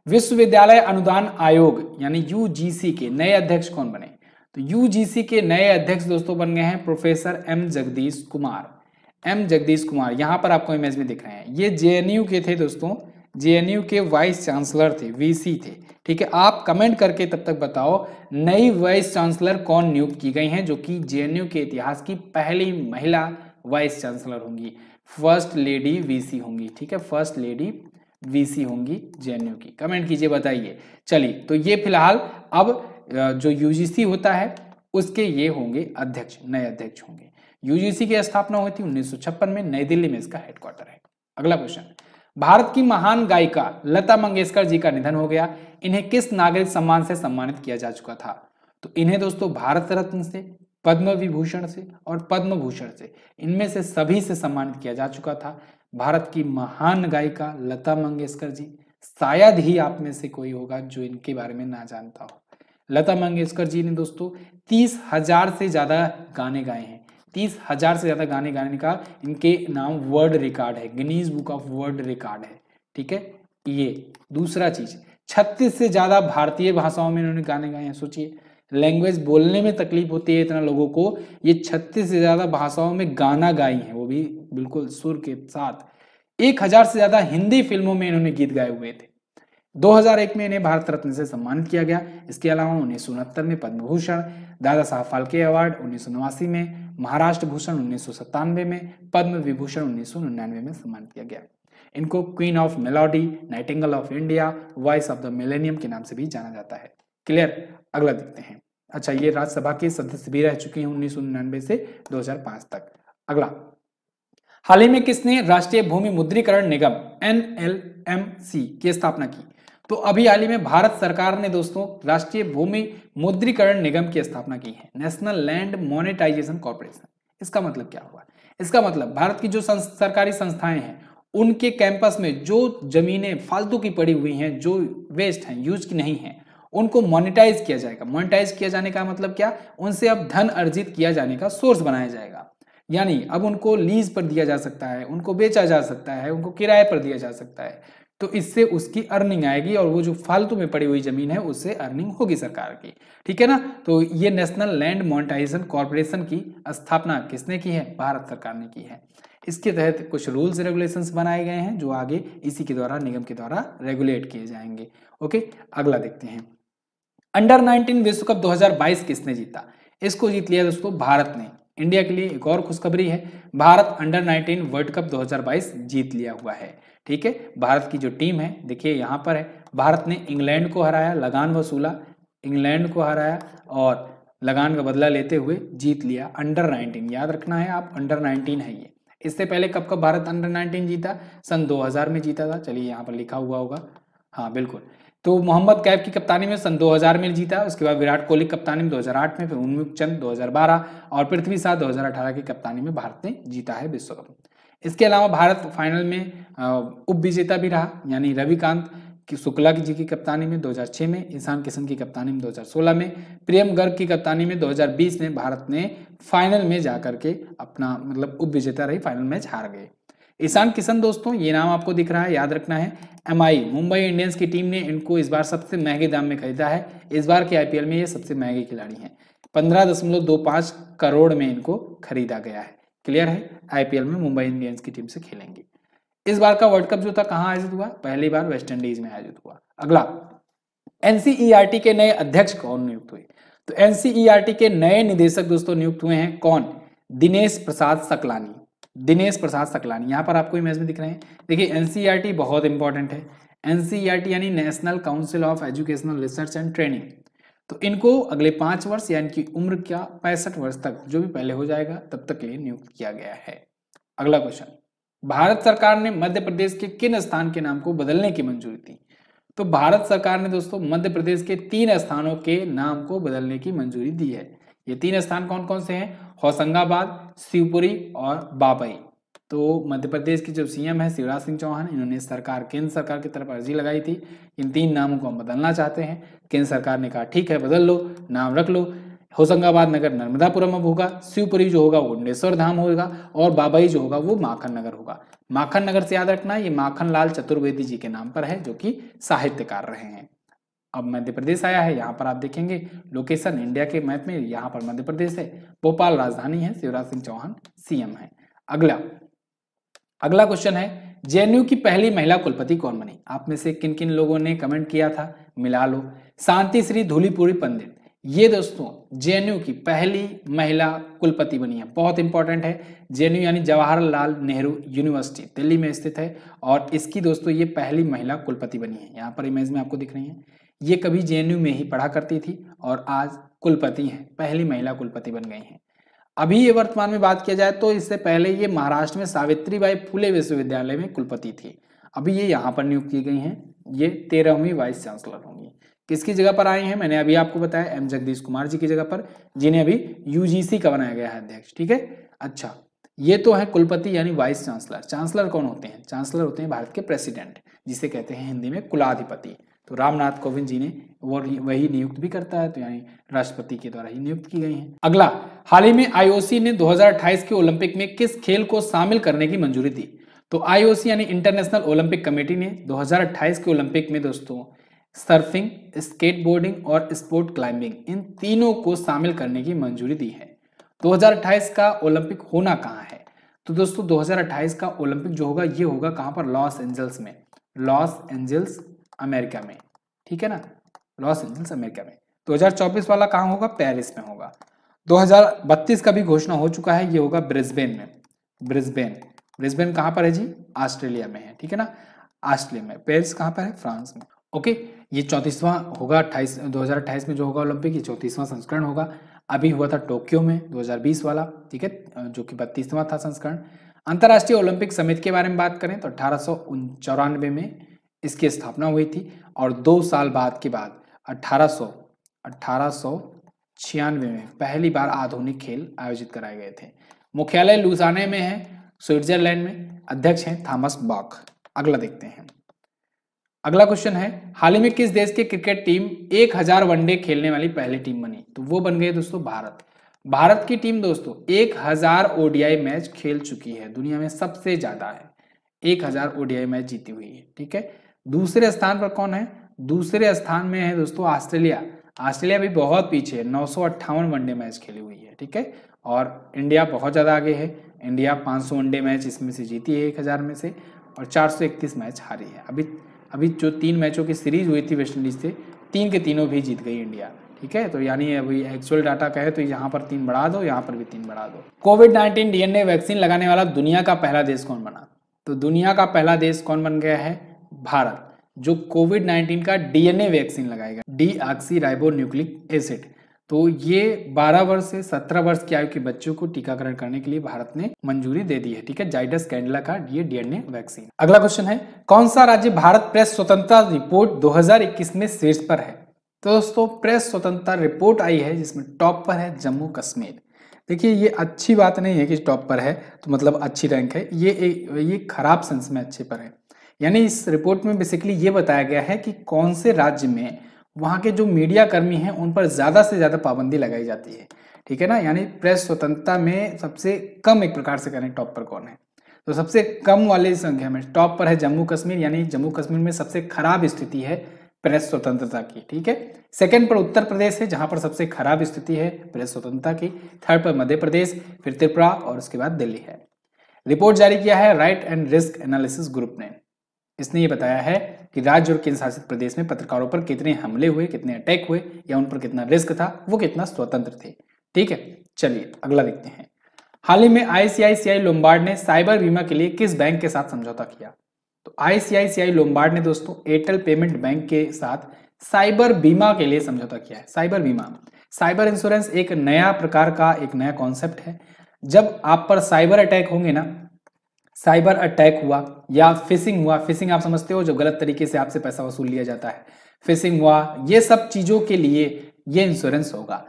विश्वविद्यालय अनुदान आयोग यानी यूजीसी के नए अध्यक्ष कौन बने तो यूजीसी के नए अध्यक्ष दोस्तों बन गए हैं professor M Jagadish Kumar M Jagadish Kumar यहाँ पर आपको इमेज में दिख रहे हैं ये जेएनयू के थे दोस्तों जेएनयू के वाइस चांसलर थे वीसी थे ठीक है आप कमेंट करके तब तक बताओ नई वाइस चांसलर कौन नियुक्त की गई हैं जो कि जेएनयू के इतिहास की पहली महिला वाइस चांसलर होंगी फर्स्ट लेडी वीसी होंगी ठीक है फर्स्ट लेडी वीसी होंगी जेएनयू की कमेंट कीजिए बताइए चलिए तो ये फिलहाल अब जो यूजीसी होता है उसके ये होंगे अध्यक्ष नए अध्यक्ष होंगे यूजीसी की स्थापना हुई थी उन्नीस में नई दिल्ली में इसका हेडक्वार्टर है अगला क्वेश्चन भारत की महान गायिका लता मंगेशकर जी का निधन हो गया इन्हें किस नागरिक सम्मान से सम्मानित किया जा चुका था तो इन्हें दोस्तों भारत रत्न से पद्म विभूषण से और पद्म भूषण से इनमें से सभी से सम्मानित किया जा चुका था भारत की महान गायिका लता मंगेशकर जी शायद ही आप में से कोई होगा जो इनके बारे में ना जानता हो लता मंगेशकर जी ने दोस्तों तीस हजार से ज़्यादा गाने गाए हैं तीस हजार से ज़्यादा गाने गाने का इनके नाम वर्ल्ड रिकॉर्ड है Guinness book of world record है ठीक है ये दूसरा चीज़ छत्तीस से ज़्यादा भारतीय भाषाओं में इन्होंने गाने गाए हैं सोचिए लैंग्वेज बोलने में तकलीफ होती है इतना लोगों को ये छत्तीस से ज़्यादा भाषाओं में गाना गाई है वो भी बिल्कुल सुर के साथ एक हज़ार से ज़्यादा हिंदी फिल्मों में इन्होंने गीत गाए हुए थे 2001 में इन्हें भारत रत्न से सम्मानित किया गया इसके अलावा उन्नीस में पद्म भूषण दादा साहब फाल्के अवार्ड उन्नीस में महाराष्ट्र भूषण उन्नीस में पद्म विभूषण उन्नीस में सम्मानित किया गया इनको queen of melody nightingale of India voice of the millennium के नाम से भी जाना जाता है क्लियर अगला देखते हैं अच्छा ये राज्यसभा के सदस्य भी रह चुके हैं उन्नीस से 2005 तक अगला हाल ही में किसने राष्ट्रीय भूमि मुद्रीकरण निगम एन की स्थापना की तो अभी हाल ही में भारत सरकार ने दोस्तों राष्ट्रीय भूमि मुद्रीकरण निगम की स्थापना की है नेशनल लैंड मोनेटाइजेशन कॉर्पोरेशन इसका मतलब क्या हुआ इसका मतलब भारत की जो सरकारी संस्थाएं हैं उनके कैंपस में जो जमीनें फालतू की पड़ी हुई हैं जो वेस्ट हैं यूज की नहीं है उनको मोनेटाइज किया जाएगा मोनेटाइज किया जाने का मतलब क्या उनसे अब धन अर्जित किया जाने का सोर्स बनाया जाएगा यानी अब उनको लीज पर दिया जा सकता है उनको बेचा जा सकता है उनको किराए पर दिया जा सकता है तो इससे उसकी अर्निंग आएगी और वो जो फालतू में पड़ी हुई जमीन है उससे अर्निंग होगी सरकार की ठीक है ना तो ये नेशनल लैंड मोनिटाइजेशन कॉरपोरेशन की स्थापना किसने की है भारत सरकार ने की है इसके तहत कुछ रूल्स रेगुलेशंस बनाए गए हैं जो आगे इसी के द्वारा निगम के द्वारा रेगुलेट किए जाएंगे ओके अगला देखते हैं अंडर नाइनटीन विश्व कप दो किसने जीता इसको जीत लिया दोस्तों भारत ने इंडिया के लिए एक और खुशखबरी है भारत अंडर 19 वर्ल्ड कप 2022 जीत लिया हुआ है ठीक है भारत की जो टीम है देखिए यहाँ पर है भारत ने इंग्लैंड को हराया लगान वसूला इंग्लैंड को हराया और लगान का बदला लेते हुए जीत लिया अंडर 19 याद रखना है आप अंडर 19 है ये इससे पहले कब कब भारत अंडर 19 जीता सन 2000 में जीता था चलिए यहाँ पर लिखा हुआ होगा हाँ बिल्कुल तो मोहम्मद कैफ की कप्तानी में सन 2000 में जीता उसके बाद विराट कोहली कप्तानी में 2008 में फिर उन्मुख चंद 2012 और पृथ्वी शाह 2018 की कप्तानी में भारत ने जीता है विश्व कप इसके अलावा भारत फाइनल में उप विजेता भी रहा यानी रविकांत की शुक्ला जी की कप्तानी में 2006 में ईशान किशन की कप्तानी में 2016 में प्रियम गर्ग की कप्तानी में 2020 में भारत ने फाइनल में जाकर के अपना मतलब उप विजेता रही फाइनल मैच हार गए ईशान किशन दोस्तों ये नाम आपको दिख रहा है याद रखना है एम मुंबई इंडियंस की टीम ने इनको इस बार सबसे महंगे दाम में खरीदा है इस बार के आईपीएल में ये सबसे महंगे खिलाड़ी हैं पंद्रह दशमलव दो पांच करोड़ में इनको खरीदा गया है क्लियर है आईपीएल में मुंबई इंडियंस की टीम से खेलेंगे इस बार का वर्ल्ड कप जो था कहाँ आयोजित हुआ पहली बार वेस्ट इंडीज में आयोजित हुआ अगला एनसीईआरटी e के नए अध्यक्ष कौन नियुक्त हुए तो एनसीईआरटी e के नए निदेशक दोस्तों नियुक्त हुए हैं कौन दिनेश प्रसाद सकलानी दिनेश प्रसाद सकलानी यहाँ पर आपको इमेज में दिख रहे हैं देखिए एनसीईआरटी e बहुत इंपॉर्टेंट है एनसीईआरटी e यानी national council of educational research and training तो इनको अगले पाँच वर्ष या इनकी उम्र क्या पैंसठ वर्ष तक जो भी पहले हो जाएगा तब तक के लिए नियुक्त किया गया है अगला क्वेश्चन भारत सरकार ने मध्य प्रदेश के किन स्थान के नाम को बदलने की मंजूरी दी तो भारत सरकार ने दोस्तों मध्य प्रदेश के तीन स्थानों के नाम को बदलने की मंजूरी दी है ये तीन स्थान कौन कौन से हैं होशंगाबाद शिवपुरी और बाबई तो मध्य प्रदेश के जो सीएम है शिवराज सिंह चौहान इन्होंने सरकार केंद्र सरकार की तरफ अर्जी लगाई थी इन तीन नामों को हम बदलना चाहते हैं केंद्र सरकार ने कहा ठीक है बदल लो नाम रख लो होशंगाबाद नगर नर्मदापुरम अब होगा शिवपुरी जो होगा वो गुंडेश्वर धाम होगा और बाबई जो होगा वो माखन नगर होगा माखन नगर से याद रखना ये माखन लाल चतुर्वेदी जी के नाम पर है जो कि साहित्यकार रहे हैं अब मध्य प्रदेश आया है यहाँ पर आप देखेंगे लोकेशन इंडिया के मैप में यहाँ पर मध्य प्रदेश है भोपाल राजधानी है शिवराज सिंह चौहान सीएम है अगला अगला क्वेश्चन है जेएनयू की पहली महिला कुलपति कौन बनी आप में से किन किन लोगों ने कमेंट किया था मिला लो शांति श्री धूलीपुरी पंडित ये दोस्तों जेएनयू की पहली महिला कुलपति बनी है बहुत इंपॉर्टेंट है जेएनयू यानी जवाहरलाल नेहरू यूनिवर्सिटी दिल्ली में स्थित है और इसकी दोस्तों ये पहली महिला कुलपति बनी है यहाँ पर इमेज में आपको दिख रही है ये कभी जे में ही पढ़ा करती थी और आज कुलपति हैं पहली महिला कुलपति बन गई हैं अभी ये वर्तमान में बात किया जाए तो इससे पहले ये महाराष्ट्र में सावित्री बाई फुले विश्वविद्यालय में कुलपति थी अभी ये यहाँ पर नियुक्त की गई हैं ये तेरहवीं वाइस चांसलर होंगी किसकी जगह पर आई हैं मैंने अभी आपको बताया एम जगदीश कुमार जी की जगह पर जिन्हें अभी यूजीसी का बनाया गया है अध्यक्ष ठीक है अच्छा ये तो है कुलपति यानी वाइस चांसलर चांसलर कौन होते हैं चांसलर होते हैं भारत के प्रेसिडेंट जिसे कहते हैं हिंदी में कुलाधिपति तो रामनाथ कोविंद जी ने वो वही नियुक्त भी करता है तो यानी राष्ट्रपति के द्वारा ही नियुक्त की गई है अगला हाल ही में आईओसी ने 2028 के ओलंपिक में किस खेल को शामिल करने की मंजूरी दी तो आईओसी यानी इंटरनेशनल ओलंपिक कमेटी ने 2028 के ओलंपिक में दोस्तों सर्फिंग स्केटबोर्डिंग और स्पोर्ट क्लाइंबिंग इन तीनों को शामिल करने की मंजूरी दी है 2028 का ओलंपिक होना कहाँ है तो दोस्तों 2028 का ओलंपिक जो होगा ये होगा कहाँ पर लॉस एंजल्स में लॉस एंजल्स अमेरिका में ठीक है ना लॉस एंजल्स अमेरिका में 2024 वाला कहाँ होगा पेरिस में होगा 2032 का भी घोषणा हो चुका है ये होगा ब्रिस्बेन में ब्रिस्बेन ब्रिस्बेन कहाँ पर है जी ऑस्ट्रेलिया में है ठीक है ना ऑस्ट्रेलिया में पेरिस कहाँ पर है फ्रांस में ओके ये चौंतीसवां होगा अट्ठाईस दो में जो होगा ओलंपिक ये चौंतीसवां संस्करण होगा अभी हुआ था टोक्यो में 2020 वाला ठीक है जो कि बत्तीसवां था संस्करण अंतर्राष्ट्रीय ओलंपिक समिति के बारे में बात करें तो अठारह में इसकी स्थापना हुई थी और दो साल बाद के बाद अठारह अठारह छियानवे में पहली बार आधुनिक खेल आयोजित कराए गए थे मुख्यालय लुजाने में है स्विट्जरलैंड में अध्यक्ष हैं थॉमस बॉक अगला देखते हैं अगला क्वेश्चन है हाल ही में किस देश की क्रिकेट टीम 1000 वनडे खेलने वाली पहली टीम बनी तो वो बन गई दोस्तों भारत भारत की टीम दोस्तों 1000 ओडीआई मैच खेल चुकी है दुनिया में सबसे ज्यादा है 1000 ओडीआई मैच जीती हुई है ठीक है दूसरे स्थान पर कौन है दूसरे स्थान में है दोस्तों ऑस्ट्रेलिया ऑस्ट्रेलिया भी बहुत पीछे है नौ वनडे मैच खेली हुई है ठीक है और इंडिया बहुत ज़्यादा आगे है इंडिया 500 वनडे मैच इसमें से जीती है एक हज़ार में से और 431 मैच हारी है अभी अभी जो तीन मैचों की सीरीज हुई थी वेस्ट इंडीज़ से तीन के तीनों भी जीत गई इंडिया ठीक है तो यानी अभी एक्चुअल डाटा कहे तो यहाँ पर तीन बढ़ा दो यहाँ पर भी तीन बढ़ा दो कोविड नाइन्टीन डीएनए वैक्सीन लगाने वाला दुनिया का पहला देश कौन बना तो दुनिया का पहला देश कौन बन गया है भारत जो कोविड 19 का डीएनए वैक्सीन लगाएगा deoxyribonucleic acid तो ये 12 वर्ष से 17 वर्ष की आयु के बच्चों को टीकाकरण करने के लिए भारत ने मंजूरी दे दी है ठीक है जाइडस कैंडला का ये डीएनए वैक्सीन अगला क्वेश्चन है कौन सा राज्य भारत प्रेस स्वतंत्रता रिपोर्ट 2021 में शीर्ष पर है तो दोस्तों प्रेस स्वतंत्रता रिपोर्ट आई है जिसमें टॉप पर है जम्मू कश्मीर देखिए ये अच्छी बात नहीं है कि टॉप पर है तो मतलब अच्छी रैंक है ये ए, ये खराब सेंस में अच्छे पर है यानी इस रिपोर्ट में बेसिकली ये बताया गया है कि कौन से राज्य में वहाँ के जो मीडिया कर्मी हैं उन पर ज़्यादा से ज़्यादा पाबंदी लगाई जाती है ठीक है ना यानी प्रेस स्वतंत्रता में सबसे कम एक प्रकार से करें टॉप पर कौन है तो सबसे कम वाले संख्या में टॉप पर है जम्मू कश्मीर यानी जम्मू कश्मीर में सबसे खराब स्थिति है प्रेस स्वतंत्रता की ठीक है सेकंड पर उत्तर प्रदेश है जहां पर सबसे खराब स्थिति है प्रेस स्वतंत्रता की थर्ड पर मध्य प्रदेश फिर त्रिपुरा और उसके बाद दिल्ली है रिपोर्ट जारी किया है right and risk analysis group ने इसने ये बताया है कि राज्य और केंद्र शासित प्रदेश में पत्रकारों पर कितने हमले हुए कितने अटैक हुए या उन पर कितना रिस्क था वो कितना स्वतंत्र थे ठीक है चलिए अगला देखते हैं हाल ही में आईसीआईसीआई लोम्बार्ड ने साइबर बीमा के लिए किस बैंक के साथ समझौता किया तो आईसीआईसीआई लोम्बार्ड ने दोस्तों एयरटेल पेमेंट बैंक के साथ साइबर बीमा के लिए समझौता किया है साइबर बीमा साइबर इंश्योरेंस एक नया प्रकार का एक नया कॉन्सेप्ट है जब आप पर साइबर अटैक होंगे ना साइबर अटैक हुआ या फिशिंग हुआ फिशिंग आप समझते हो जो गलत तरीके से आपसे पैसा वसूल लिया जाता है फिशिंग हुआ ये सब चीज़ों के लिए ये इंश्योरेंस होगा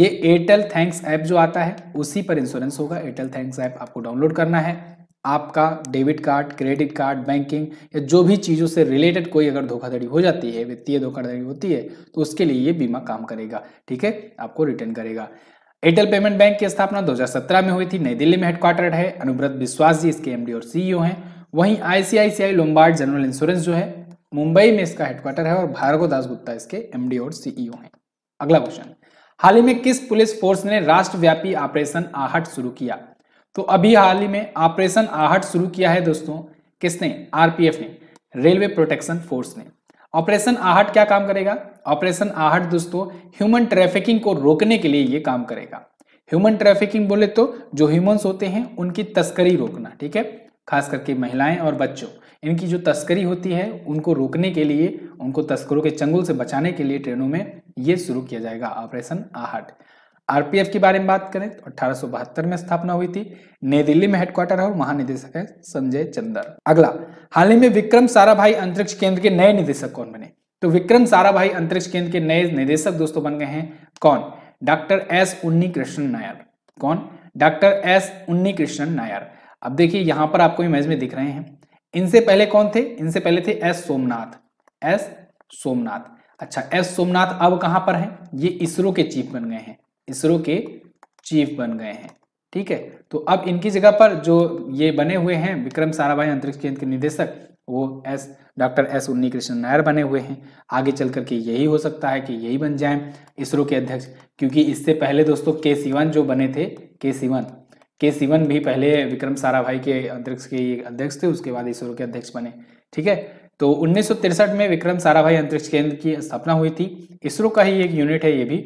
ये एयरटेल थैंक्स ऐप जो आता है उसी पर इंश्योरेंस होगा एयरटेल थैंक्स ऐप आपको डाउनलोड करना है आपका debit card credit card banking या जो भी चीज़ों से रिलेटेड कोई अगर धोखाधड़ी हो जाती है वित्तीय धोखाधड़ी होती है तो उसके लिए ये बीमा काम करेगा ठीक है आपको रिटर्न करेगा एयरटेल पेमेंट बैंक की स्थापना 2017 में हुई थी नई दिल्ली में हेडक्वार्टर्ड है अनुब्रत विश्वास जी इसके एमडी और सीईओ e हैं वहीं आईसीआईसीआई लोम्बार्ड जनरल इंश्योरेंस जो है मुंबई में इसका हेडक्वार्टर है और भार्गव दास गुप्ता इसके एमडी और सीईओ e हैं अगला क्वेश्चन हाल ही में किस पुलिस फोर्स ने राष्ट्रव्यापी ऑपरेशन आहट शुरू किया तो अभी हाल ही में ऑपरेशन आहट शुरू किया है दोस्तों किसने आरपीएफ ने रेलवे प्रोटेक्शन फोर्स ने ऑपरेशन आहट क्या काम करेगा ऑपरेशन आहट दोस्तों ह्यूमन ट्रैफिकिंग को रोकने के लिए ये काम करेगा ह्यूमन ट्रैफिकिंग बोले तो जो ह्यूमन्स होते हैं उनकी तस्करी रोकना ठीक है खास करके महिलाएं और बच्चों इनकी जो तस्करी होती है उनको रोकने के लिए उनको तस्करों के चंगुल से बचाने के लिए ट्रेनों में ये शुरू किया जाएगा ऑपरेशन आहट आरपीएफ के बारे में बात करें तो अठारह में स्थापना हुई थी नई दिल्ली में हेडक्वार्टर है और महानिदेशक है संजय चंदर अगला हाल ही में विक्रम साराभाई अंतरिक्ष केंद्र के नए निदेशक कौन बने तो विक्रम साराभाई अंतरिक्ष केंद्र के नए निदेशक दोस्तों बन गए हैं कौन डॉक्टर एस उन्नी कृष्ण नायर कौन डॉक्टर एस उन्नी कृष्ण नायर अब देखिए यहां पर आपको इमेज में दिख रहे हैं इनसे पहले कौन थे इनसे पहले थे एस सोमनाथ एस सोमनाथ अच्छा एस सोमनाथ अब कहां पर है ये इसरो के चीफ बन गए हैं इसरो के चीफ बन गए हैं ठीक है तो अब इनकी जगह पर जो ये बने हुए हैं विक्रम साराभाई अंतरिक्ष केंद्र के निदेशक वो एस डॉक्टर एस उन्नी कृष्ण नायर बने हुए हैं आगे चल करके यही हो सकता है कि यही बन जाए इसरो के अध्यक्ष क्योंकि इससे पहले दोस्तों के सीवन जो बने थे के सीवन के सीवन भी पहले विक्रम साराभाई के अंतरिक्ष के अध्यक्ष थे उसके बाद इसरो के अध्यक्ष बने ठीक है तो उन्नीस में विक्रम साराभाई अंतरिक्ष केंद्र की स्थापना हुई थी इसरो का ही एक यूनिट है ये भी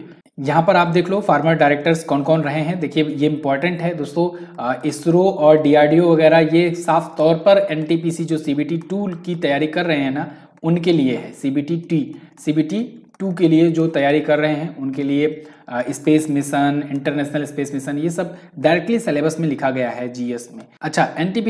यहाँ पर आप देख लो फार्मर डायरेक्टर्स कौन कौन रहे हैं देखिए ये इंपॉर्टेंट है दोस्तों इसरो और डीआरडीओ वगैरह ये साफ तौर पर एनटीपीसी जो सीबीटी टू की तैयारी कर रहे हैं ना उनके लिए है सीबीटी टी सीबीटी टू के लिए जो तैयारी कर रहे हैं उनके लिए space mission international space mission ये सब डायरेक्टली सिलेबस में लिखा गया है जीएस में अच्छा एन टी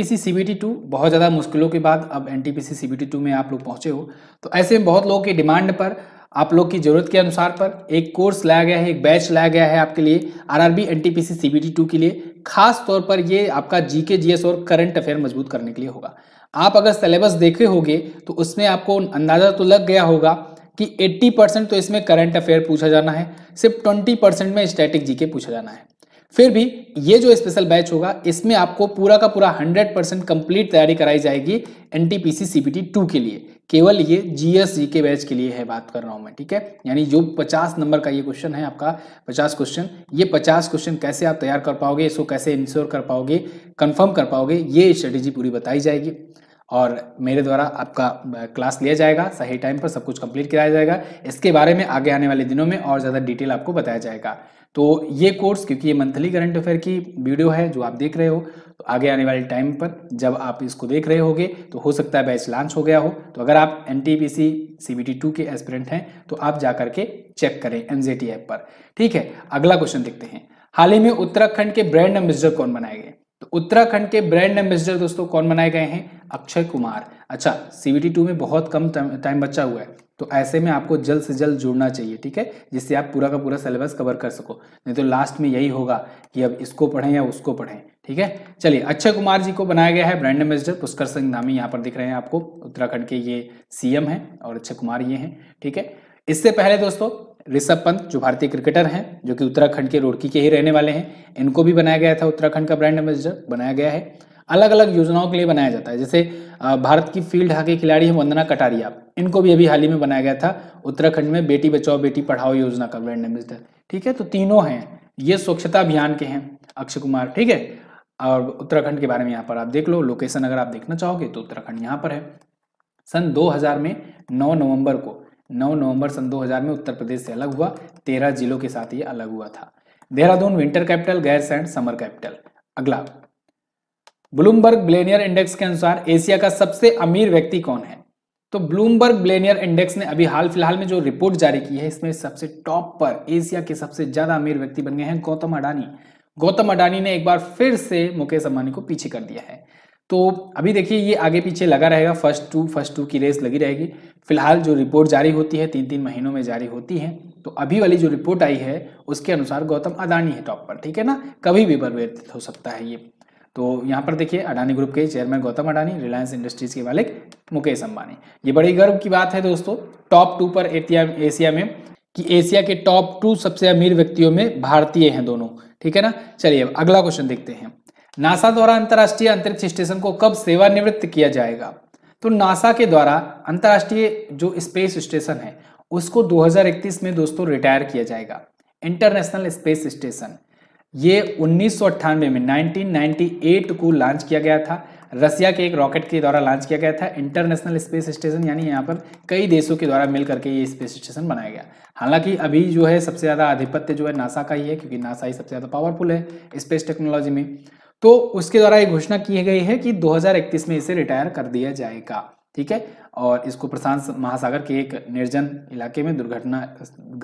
बहुत ज़्यादा मुश्किलों के बाद अब एन टी सीबीटी टू में आप लोग पहुँचे हो तो ऐसे बहुत लोगों के डिमांड पर आप लोग की ज़रूरत के अनुसार पर एक कोर्स लाया गया है एक बैच लाया गया है आपके लिए आरआरबी एनटीपीसी सीबीटी टू के लिए खास तौर पर ये आपका जीके जीएस और करंट अफेयर मजबूत करने के लिए होगा आप अगर सिलेबस देखे होंगे तो उसमें आपको अंदाज़ा तो लग गया होगा कि 80 परसेंट तो इसमें करंट अफेयर पूछा जाना है सिर्फ 20 परसेंट में स्टैटिक जीके पूछा जाना है फिर भी ये जो स्पेशल बैच होगा इसमें आपको पूरा का पूरा 100 परसेंट कंप्लीट तैयारी कराई जाएगी एनटीपीसी सीबीटी टू के लिए केवल ये जी के बैच के लिए है बात कर रहा हूँ मैं ठीक है यानी जो 50 नंबर का ये क्वेश्चन है आपका 50 क्वेश्चन ये 50 क्वेश्चन कैसे आप तैयार कर पाओगे इसको कैसे इंश्योर कर पाओगे कंफर्म कर पाओगे ये स्ट्रेटेजी पूरी बताई जाएगी और मेरे द्वारा आपका क्लास लिया जाएगा सही टाइम पर सब कुछ कंप्लीट कराया जाएगा इसके बारे में आगे आने वाले दिनों में और ज़्यादा डिटेल आपको बताया जाएगा तो ये कोर्स क्योंकि ये मंथली करंट अफेयर की वीडियो है जो आप देख रहे हो तो आगे आने वाले टाइम पर जब आप इसको देख रहे होगे तो हो सकता है बैच लॉन्च हो गया हो तो अगर आप एन टी टू के एस्पिरेंट हैं तो आप जा करके चेक करें एन ऐप पर ठीक है अगला क्वेश्चन देखते हैं हाल ही में उत्तराखंड के ब्रांड एम्बेसडर कौन बनाए गए तो उत्तराखंड के ब्रांड एम्बेसडर दोस्तों कौन बनाए गए हैं अक्षय कुमार अच्छा सीबीटी टू में बहुत कम टाइम बचा हुआ है तो ऐसे में आपको जल्द से जल्द जुड़ना चाहिए ठीक है जिससे आप पूरा का पूरा सिलेबस कवर कर सको नहीं तो लास्ट में यही होगा कि अब इसको पढ़ें या उसको पढ़ें ठीक है चलिए अक्षय कुमार जी को बनाया गया है ब्रांड एम्बेसडर पुष्कर सिंह धामी यहाँ पर दिख रहे हैं आपको उत्तराखंड के ये सीएम हैं और अक्षय कुमार ये हैं ठीक है इससे पहले दोस्तों ऋषभ पंत जो भारतीय क्रिकेटर हैं जो कि उत्तराखंड के रोड़की के ही रहने वाले हैं इनको भी बनाया गया था उत्तराखंड का ब्रांड एम्बेसडर बनाया गया है अलग अलग योजनाओं के लिए बनाया जाता है जैसे भारत की फील्ड हॉकी खिलाड़ी है वंदना कटारिया इनको भी अभी हाल ही में बनाया गया था उत्तराखंड में बेटी बचाओ बेटी पढ़ाओ योजना का ब्रांड एम्बेसडर ठीक है तो तीनों हैं ये स्वच्छता अभियान के हैं अक्षय कुमार ठीक है और उत्तराखंड के बारे में यहाँ पर आप देख लो लोकेशन अगर आप देखना चाहोगे तो उत्तराखंड यहाँ पर है सन 2000 में 9 नवंबर को 9 नवंबर सन 2000 में उत्तर प्रदेश से अलग हुआ तेरह जिलों के साथ ये अलग हुआ था देहरादून विंटर कैपिटल गैस एंड समर कैपिटल अगला ब्लूमबर्ग ब्लेनियर इंडेक्स के अनुसार एशिया का सबसे अमीर व्यक्ति कौन है तो ब्लूमबर्ग ब्लेनियर इंडेक्स ने अभी हाल फिलहाल में जो रिपोर्ट जारी की है इसमें सबसे टॉप पर एशिया के सबसे ज्यादा अमीर व्यक्ति बन गए हैं गौतम अडानी गौतम अडानी ने एक बार फिर से मुकेश अंबानी को पीछे कर दिया है तो अभी देखिए ये आगे पीछे लगा रहेगा फर्स्ट टू फर्स्ट टू की रेस लगी रहेगी फिलहाल जो रिपोर्ट जारी होती है तीन तीन महीनों में जारी होती है तो अभी वाली जो रिपोर्ट आई है उसके अनुसार गौतम अडानी है टॉप पर ठीक है ना कभी भी परिवर्तित हो सकता है ये तो यहाँ पर देखिए अडानी ग्रुप के चेयरमैन गौतम अडानी रिलायंस इंडस्ट्रीज के मालिक मुकेश अंबानी ये बड़ी गर्व की बात है दोस्तों टॉप टू पर एशिया में कि एशिया के टॉप टू सबसे अमीर व्यक्तियों में भारतीय हैं दोनों ठीक है ना चलिए अब अगला क्वेश्चन देखते हैं नासा द्वारा अंतर्राष्ट्रीय अंतरिक्ष स्टेशन को कब सेवानिवृत्त किया जाएगा तो नासा के द्वारा अंतर्राष्ट्रीय जो स्पेस स्टेशन है उसको 2031 में दोस्तों रिटायर किया जाएगा इंटरनेशनल स्पेस स्टेशन ये उन्नीस में 1998 को लॉन्च किया गया था रसिया के एक रॉकेट के द्वारा लॉन्च किया गया था इंटरनेशनल स्पेस स्टेशन यानी यहाँ पर कई देशों के द्वारा मिल करके ये स्पेस स्टेशन बनाया गया हालांकि अभी जो है सबसे ज़्यादा आधिपत्य जो है नासा का ही है क्योंकि नासा ही सबसे ज़्यादा पावरफुल है स्पेस टेक्नोलॉजी में तो उसके द्वारा ये घोषणा की गई है कि दो में इसे रिटायर कर दिया जाएगा ठीक है और इसको प्रशांत महासागर के एक निर्जन इलाके में दुर्घटना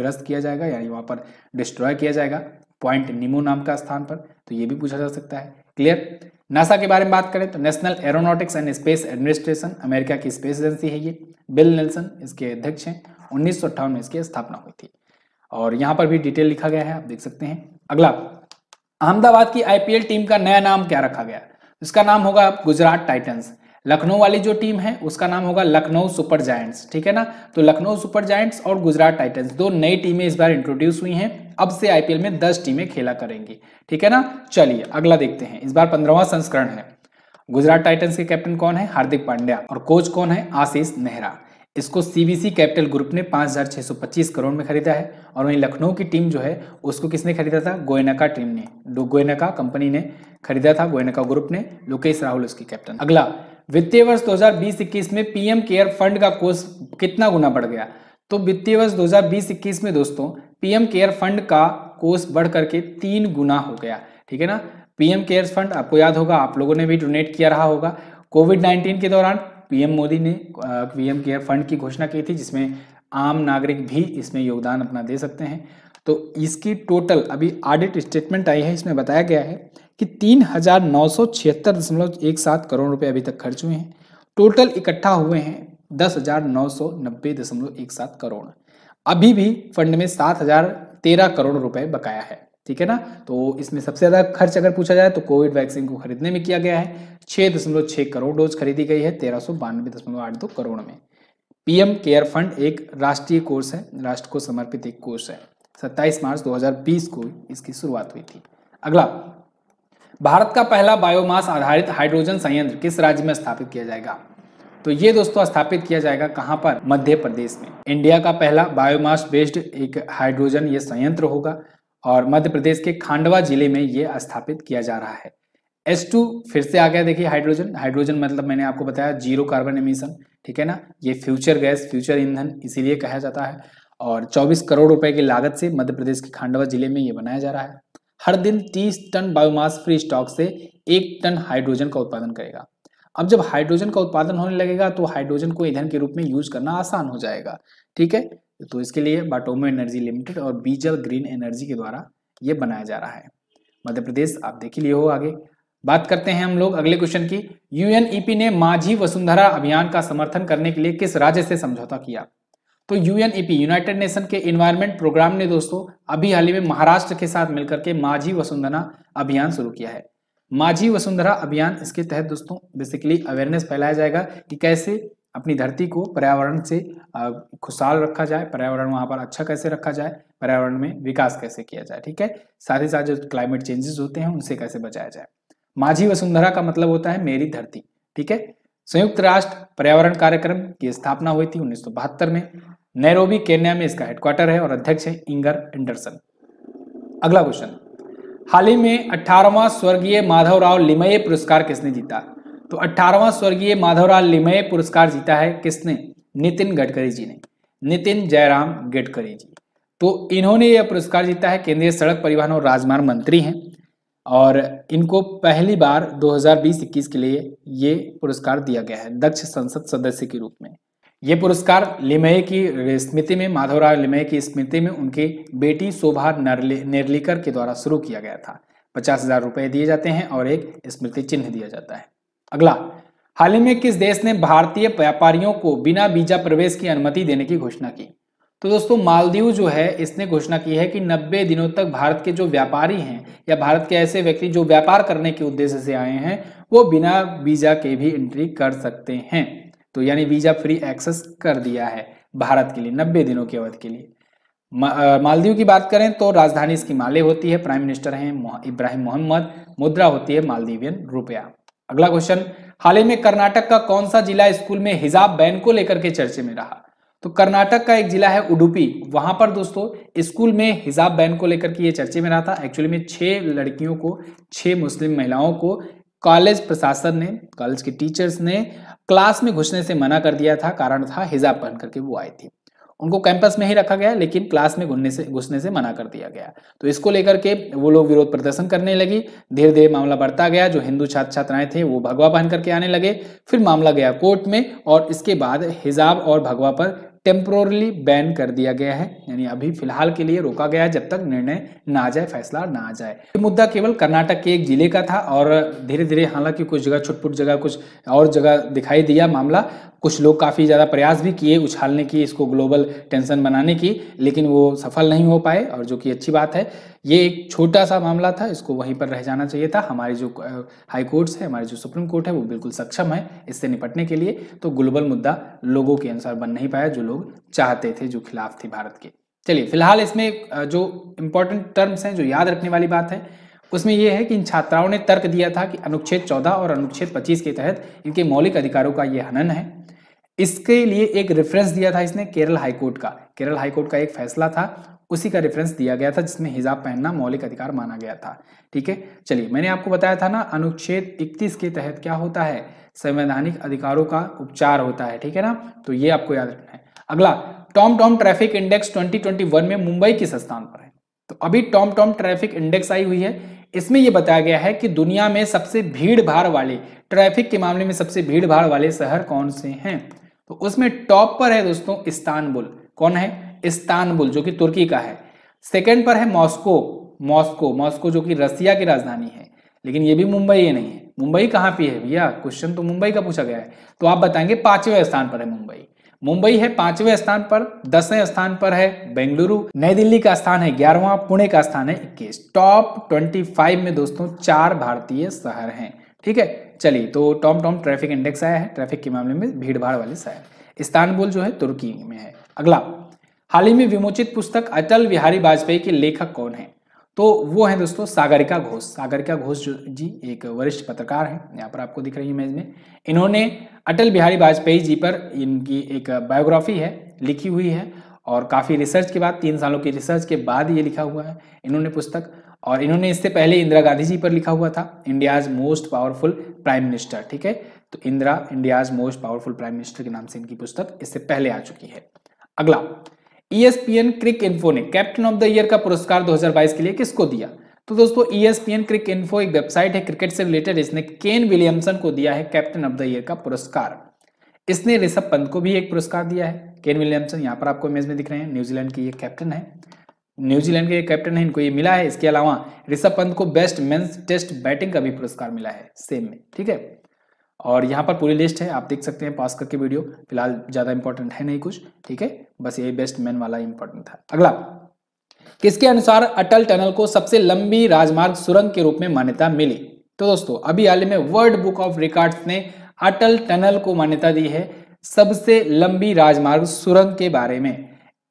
ग्रस्त किया जाएगा यानी वहाँ पर डिस्ट्रॉय किया जाएगा पॉइंट निमो नाम का स्थान पर तो ये भी पूछा जा सकता है क्लियर नासा के बारे में बात करें तो national aeronautics and space administration America की स्पेस एजेंसी है ये बिल नेल्सन इसके अध्यक्ष हैं उन्नीस में इसकी स्थापना हुई थी और यहाँ पर भी डिटेल लिखा गया है आप देख सकते हैं अगला अहमदाबाद की आईपीएल टीम का नया नाम क्या रखा गया इसका नाम होगा गुजरात टाइटंस लखनऊ वाली जो टीम है उसका नाम होगा लखनऊ सुपर जायंट्स ठीक है ना तो लखनऊ सुपर जायंट्स और गुजरात टाइटन्स दो नई टीमें इस बार इंट्रोड्यूस हुई हैं अब से आईपीएल में दस टीमें खेला करेंगी ठीक है ना चलिए अगला देखते हैं इस बार पंद्रहवा संस्करण है गुजरात टाइटन्स के कैप्टन कौन है हार्दिक पांड्या और कोच कौन है आशीष नेहरा इसको सीबीसी कैपिटल ग्रुप ने 5,625 करोड़ में खरीदा है और वहीं लखनऊ की टीम जो है उसको किसने खरीदा था गोयनका टीम ने गोयनका कंपनी ने खरीदा था गोयनका ग्रुप ने लोकेश राहुल उसकी कैप्टन अगला वित्तीय वर्ष 2020-21 में पीएम केयर फंड का कोष कितना गुना बढ़ गया तो वित्तीय वर्ष 2020-21 में दोस्तों पीएम केयर फंड का कोष बढ़ करके तीन गुना हो गया ठीक है ना पीएम केयर फंड आपको याद होगा आप लोगों ने भी डोनेट किया रहा होगा कोविड नाइन्टीन के दौरान पीएम मोदी ने पीएम केयर फंड की घोषणा की थी जिसमें आम नागरिक भी इसमें योगदान अपना दे सकते हैं तो इसकी टोटल अभी ऑडिट स्टेटमेंट आई है इसमें बताया गया है कि तीन हजार नौ सौ छिहत्तर दशमलव एक सात करोड़ रुपए अभी तक खर्च हुए हैं टोटल इकट्ठा हुए हैं दस हजार नौ सौ नब्बे दशमलव एक सात करोड़ अभी भी फंड में सात हजार तेरह करोड़ रुपए बकाया है ठीक है ना तो इसमें सबसे ज़्यादा खर्च अगर पूछा जाए तो कोविड वैक्सीन को खरीदने में किया गया है छह दशमलव छह करोड़ डोज खरीदी गई है तेरह सौ बानवे दशमलव आठ दो करोड़ में पीएम केयर फंड एक राष्ट्रीय कोर्स है राष्ट्र को समर्पित एक कोर्स है सत्ताईस मार्च 2020 को इसकी शुरुआत हुई थी अगला भारत का पहला बायोमास आधारित हाइड्रोजन संयंत्र किस राज्य में स्थापित किया जाएगा तो ये दोस्तों स्थापित किया जाएगा कहाँ पर मध्य प्रदेश में इंडिया का पहला बायोमास बेस्ड एक हाइड्रोजन ये संयंत्र होगा और मध्य प्रदेश के खांडवा जिले में ये स्थापित किया जा रहा है एस फिर से आ गया देखिए हाइड्रोजन हाइड्रोजन मतलब मैंने आपको बताया जीरो कार्बन एमिशन ठीक है ना ये फ्यूचर गैस फ्यूचर ईंधन इसीलिए कहा जाता है और 24 करोड़ रुपए की लागत से मध्य प्रदेश के खांडवा जिले में ये बनाया जा रहा है हर दिन 30 टन बायोमास फ्री स्टॉक से एक टन हाइड्रोजन का उत्पादन करेगा अब जब हाइड्रोजन का उत्पादन होने लगेगा तो हाइड्रोजन को ईंधन के रूप में यूज करना आसान हो जाएगा ठीक है तो इसके लिए बाटोमो एनर्जी लिमिटेड और बीजल ग्रीन एनर्जी के द्वारा ये बनाया जा रहा है मध्य प्रदेश आप देख ही लिए हो आगे बात करते हैं हम लोग अगले क्वेश्चन की यूएनईपी e ने माझी वसुंधरा अभियान का समर्थन करने के लिए किस राज्य से समझौता किया तो यूएनईपी यूनाइटेड नेशन के इन्वायरमेंट प्रोग्राम ने दोस्तों अभी हाल ही में महाराष्ट्र के साथ मिलकर के माझी वसुंधरा अभियान शुरू किया है माझी वसुंधरा अभियान इसके तहत दोस्तों बेसिकली अवेयरनेस फैलाया जाएगा कि कैसे अपनी धरती को पर्यावरण से खुशहाल रखा जाए पर्यावरण वहां पर अच्छा कैसे रखा जाए पर्यावरण में विकास कैसे किया जाए ठीक है साथ ही साथ जो क्लाइमेट चेंजेस होते हैं उनसे कैसे बचाया जाए माझी वसुंधरा का मतलब होता है मेरी धरती ठीक है संयुक्त राष्ट्र पर्यावरण कार्यक्रम की स्थापना हुई थी उन्नीस में नैरोबी केन्या में इसका हेडक्वार्टर है और अध्यक्ष है इंगर एंडरसन अगला क्वेश्चन हाल ही में अठारहवां स्वर्गीय माधवराव लिमये पुरस्कार किसने जीता तो अठारहवां स्वर्गीय माधवराव लिमये पुरस्कार जीता है किसने नितिन गडकरी जी ने नितिन जयराम गडकरी जी तो इन्होंने यह पुरस्कार जीता है केंद्रीय सड़क परिवहन और राजमार्ग मंत्री हैं और इनको पहली बार 2020-21 के लिए ये पुरस्कार दिया गया है दक्ष संसद सदस्य के रूप में ये पुरस्कार लिमये की स्मृति में माधवराव लिमये की स्मृति में उनकी बेटी शोभा नेरलीकर के द्वारा शुरू किया गया था पचास हजार रुपए दिए जाते हैं और एक स्मृति चिन्ह दिया जाता है अगला हाल ही में किस देश ने भारतीय व्यापारियों को बिना वीजा प्रवेश की अनुमति देने की घोषणा की तो दोस्तों मालदीव जो है इसने घोषणा की है कि 90 दिनों तक भारत के जो व्यापारी हैं या भारत के ऐसे व्यक्ति जो व्यापार करने के उद्देश्य से आए हैं वो बिना वीजा के भी एंट्री कर सकते हैं तो यानी वीज़ा फ्री एक्सेस कर दिया है भारत के लिए नब्बे दिनों की अवधि के लिए मालदीव की बात करें तो राजधानी इसकी माले होती है प्राइम मिनिस्टर हैं इब्राहिम मोहम्मद मुद्रा होती है मालदीवियन रुपया अगला क्वेश्चन हाल ही में कर्नाटक का कौन सा जिला स्कूल में हिजाब बैन को लेकर के चर्चे में रहा तो कर्नाटक का एक जिला है उडुपी वहां पर दोस्तों स्कूल में हिजाब बैन को लेकर के ये चर्चे में रहा था एक्चुअली में छह लड़कियों को छह मुस्लिम महिलाओं को कॉलेज प्रशासन ने कॉलेज के टीचर्स ने क्लास में घुसने से मना कर दिया था कारण था हिजाब पहन करके वो आई थी उनको कैंपस में ही रखा गया लेकिन क्लास में घुसने से घुसने से मना कर दिया गया तो इसको लेकर के वो लोग विरोध प्रदर्शन करने लगी धीरे धीरे मामला बढ़ता गया जो हिंदू छात्र छात्राएं थे वो भगवा पहन करके आने लगे फिर मामला गया कोर्ट में और इसके बाद हिजाब और भगवा पर टेम्प्रोरली बैन कर दिया गया है यानी अभी फिलहाल के लिए रोका गया है जब तक निर्णय ना आ जाए फैसला ना आ जाए ये मुद्दा केवल कर्नाटक के एक जिले का था और धीरे धीरे हालांकि कुछ जगह छुटपुट जगह कुछ और जगह दिखाई दिया मामला कुछ लोग काफ़ी ज़्यादा प्रयास भी किए उछालने की इसको ग्लोबल टेंशन बनाने की लेकिन वो सफल नहीं हो पाए और जो कि अच्छी बात है ये एक छोटा सा मामला था इसको वहीं पर रह जाना चाहिए था हमारे जो हाई कोर्ट्स है हमारे जो सुप्रीम कोर्ट है वो बिल्कुल सक्षम है इससे निपटने के लिए तो ग्लोबल मुद्दा लोगों के अनुसार बन नहीं पाया जो लोग चाहते थे जो खिलाफ थे भारत के चलिए फिलहाल इसमें जो इम्पोर्टेंट टर्म्स हैं जो याद रखने वाली बात है उसमें यह है कि इन छात्राओं ने तर्क दिया था कि अनुच्छेद चौदह और अनुच्छेद पच्चीस के तहत इनके मौलिक अधिकारों का यह हनन है इसके लिए एक रेफरेंस दिया था इसने केरल हाईकोर्ट का केरल हाईकोर्ट का एक फैसला था उसी का रेफरेंस दिया गया था जिसमें हिजाब पहनना मौलिक अधिकार माना गया था ठीक है चलिए मैंने आपको बताया था ना अनुच्छेद 31 के तहत क्या होता है संवैधानिक अधिकारों का उपचार होता है ठीक है ना तो ये आपको याद रखना है अगला टॉम टॉम ट्रैफिक इंडेक्स 2021 में मुंबई किस स्थान पर है तो अभी टॉम टॉम ट्रैफिक इंडेक्स आई हुई है इसमें यह बताया गया है कि दुनिया में सबसे भीड़ भाड़ वाले ट्रैफिक के मामले में सबसे भीड़ भाड़ वाले शहर कौन से हैं तो उसमें टॉप पर है दोस्तों इस्तानबुल कौन है इस्तानबुल जो कि तुर्की का है सेकेंड पर है मॉस्को मॉस्को मॉस्को जो कि रसिया की राजधानी है लेकिन ये भी मुंबई ये नहीं है मुंबई कहाँ पे है भैया क्वेश्चन तो मुंबई का पूछा गया है तो आप बताएंगे पांचवें स्थान पर है मुंबई मुंबई है पांचवें स्थान पर दसवें स्थान पर है बेंगलुरु नई दिल्ली का स्थान है ग्यारहवा पुणे का स्थान है इक्कीस टॉप ट्वेंटी फाइव में दोस्तों चार भारतीय शहर हैं ठीक है चलिए तो टॉम टॉम ट्रैफिक इंडेक्स आया है ट्रैफिक के मामले में भीड़ भाड़ वाले शहर इस्तानबुल जो है तुर्की में है अगला हाल ही में विमोचित पुस्तक अटल बिहारी वाजपेयी के लेखक कौन है तो वो है दोस्तों सागरिका घोष सागरिका घोष जी एक वरिष्ठ पत्रकार हैं यहाँ पर आपको दिख रही है इमेज में इन्होंने अटल बिहारी वाजपेयी जी पर इनकी एक बायोग्राफी है लिखी हुई है और काफ़ी रिसर्च के बाद तीन सालों की रिसर्च के बाद ये लिखा हुआ है इन्होंने पुस्तक और इन्होंने इससे पहले इंदिरा गांधी जी पर लिखा हुआ था India's most powerful prime minister ठीक है तो Indira India's most powerful prime minister के नाम से इनकी पुस्तक इससे पहले आ चुकी है अगला ईएसपीएन क्रिक इन्फो ने कैप्टन ऑफ द ईयर का पुरस्कार 2022 के लिए किसको दिया तो दोस्तों E S P N cricinfo एक वेबसाइट है क्रिकेट से रिलेटेड इसने केन विलियमसन को दिया है कैप्टन ऑफ द ईयर का पुरस्कार इसने ऋषभ पंत को भी एक पुरस्कार दिया है केन विलियमसन यहाँ पर आपको इमेज में दिख रहे हैं न्यूजीलैंड की ये कैप्टन है न्यूजीलैंड के कैप्टन है इनको ये मिला है इसके अलावा ऋषभ पंत को बेस्ट मेंस टेस्ट बैटिंग का भी पुरस्कार मिला है सेम में ठीक है और यहाँ पर पूरी लिस्ट है आप देख सकते हैं पास करके वीडियो फिलहाल ज़्यादा इंपॉर्टेंट है नहीं कुछ ठीक है बस ये बेस्ट मैन वाला इंपॉर्टेंट था अगला किसके अनुसार अटल टनल को सबसे लंबी राजमार्ग सुरंग के रूप में मान्यता मिली तो दोस्तों अभी हाल ही में वर्ल्ड बुक ऑफ रिकॉर्ड्स ने अटल टनल को मान्यता दी है सबसे लंबी राजमार्ग सुरंग के बारे में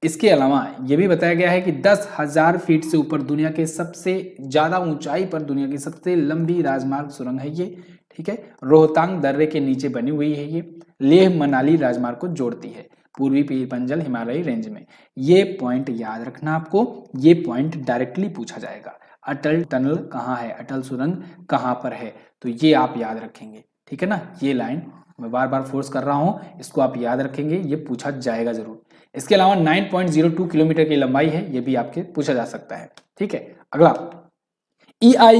इसके अलावा यह भी बताया गया है कि दस हजार फीट से ऊपर दुनिया के सबसे ज़्यादा ऊंचाई पर दुनिया की सबसे लंबी राजमार्ग सुरंग है ये ठीक है रोहतांग दर्रे के नीचे बनी हुई है ये लेह मनाली राजमार्ग को जोड़ती है पूर्वी पीर पंजल हिमालयी रेंज में ये पॉइंट याद रखना आपको ये पॉइंट डायरेक्टली पूछा जाएगा अटल टनल कहाँ है अटल सुरंग कहाँ पर है तो ये आप याद रखेंगे ठीक है ना ये लाइन मैं बार बार फोर्स कर रहा हूँ इसको आप याद रखेंगे ये पूछा जाएगा जरूर इसके अलावा 9.02 किलोमीटर की लंबाई है ये भी आपके पूछा जा सकता है ठीक है अगला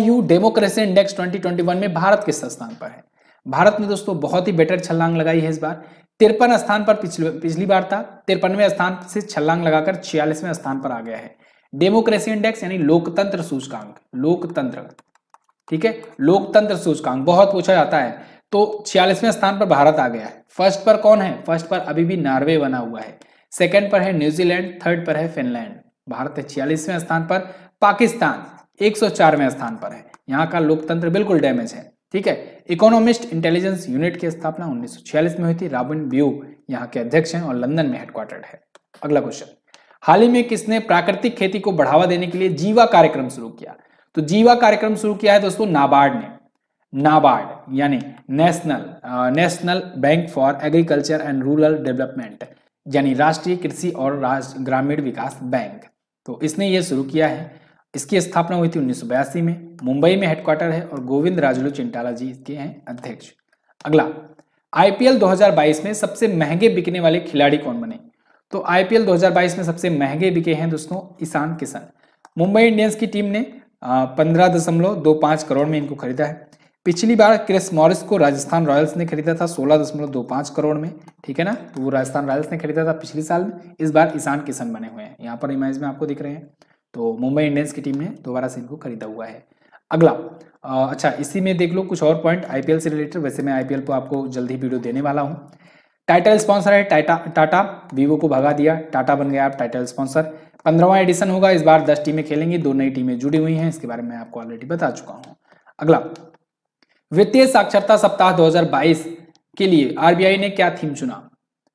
यू डेमोक्रेसी इंडेक्स 2021 में भारत किस स्थान पर है भारत ने दोस्तों बहुत ही बेटर छलांग लगाई है इस बार तिरपन स्थान पर पिछले पिछली बार था तिरपनवे स्थान से छलांग लगाकर छियालीसवें स्थान पर आ गया है डेमोक्रेसी इंडेक्स यानी लोकतंत्र सूचकांक लोकतंत्र ठीक है लोकतंत्र सूचकांक बहुत पूछा जाता है तो छियालीसवें स्थान पर भारत आ गया है फर्स्ट पर कौन है फर्स्ट पर अभी भी नॉर्वे बना हुआ है सेकंड पर है न्यूजीलैंड थर्ड पर है फिनलैंड भारत छियालीसवें स्थान पर पाकिस्तान एक स्थान पर है यहाँ का लोकतंत्र बिल्कुल डैमेज है ठीक है इकोनॉमिस्ट इंटेलिजेंस यूनिट की स्थापना उन्नीस में हुई थी रॉबिन ब्यू यहाँ के अध्यक्ष हैं और लंदन में हेडक्वार्टर्ड है अगला क्वेश्चन हाल ही में किसने प्राकृतिक खेती को बढ़ावा देने के लिए जीवा कार्यक्रम शुरू किया तो जीवा कार्यक्रम शुरू किया है दोस्तों नाबार्ड ने नाबार्ड यानी national national bank for agriculture and rural development यानी राष्ट्रीय कृषि और ग्रामीण विकास बैंक तो इसने ये शुरू किया है इसकी स्थापना हुई थी उन्नीस में मुंबई में हेडक्वार्टर है और गोविंद राजलू चिंटाला जी के हैं अध्यक्ष अगला आईपीएल 2022 में सबसे महंगे बिकने वाले खिलाड़ी कौन बने तो आईपीएल 2022 में सबसे महंगे बिके हैं दोस्तों ईशान किशन मुंबई इंडियंस की टीम ने पंद्रह दशमलव दो करोड़ में इनको खरीदा है पिछली बार क्रिस मॉरिस को राजस्थान रॉयल्स ने खरीदा था सोलह दशमलव दो करोड़ में ठीक है ना तो वो राजस्थान रॉयल्स ने खरीदा था पिछले साल में इस बार ईशान किशन बने हुए हैं यहाँ पर इमेज में आपको दिख रहे हैं तो मुंबई इंडियंस की टीम ने दोबारा से इनको खरीदा हुआ है अगला अच्छा इसी में देख लो कुछ और पॉइंट आईपीएल से रिलेटेड वैसे मैं आईपीएल पर आपको जल्द ही वीडियो देने वाला हूँ टाइटल स्पॉन्सर है टाटा टाटा वीवो को भगा दिया टाटा बन गया आप टाइटल स्पॉन्सर पंद्रहवा एडिशन होगा इस बार दस टीमें खेलेंगी दो नई टीमें जुड़ी हुई हैं इसके बारे में आपको ऑलरेडी बता चुका हूँ अगला वित्तीय साक्षरता सप्ताह 2022 के लिए आरबीआई ने क्या थीम चुना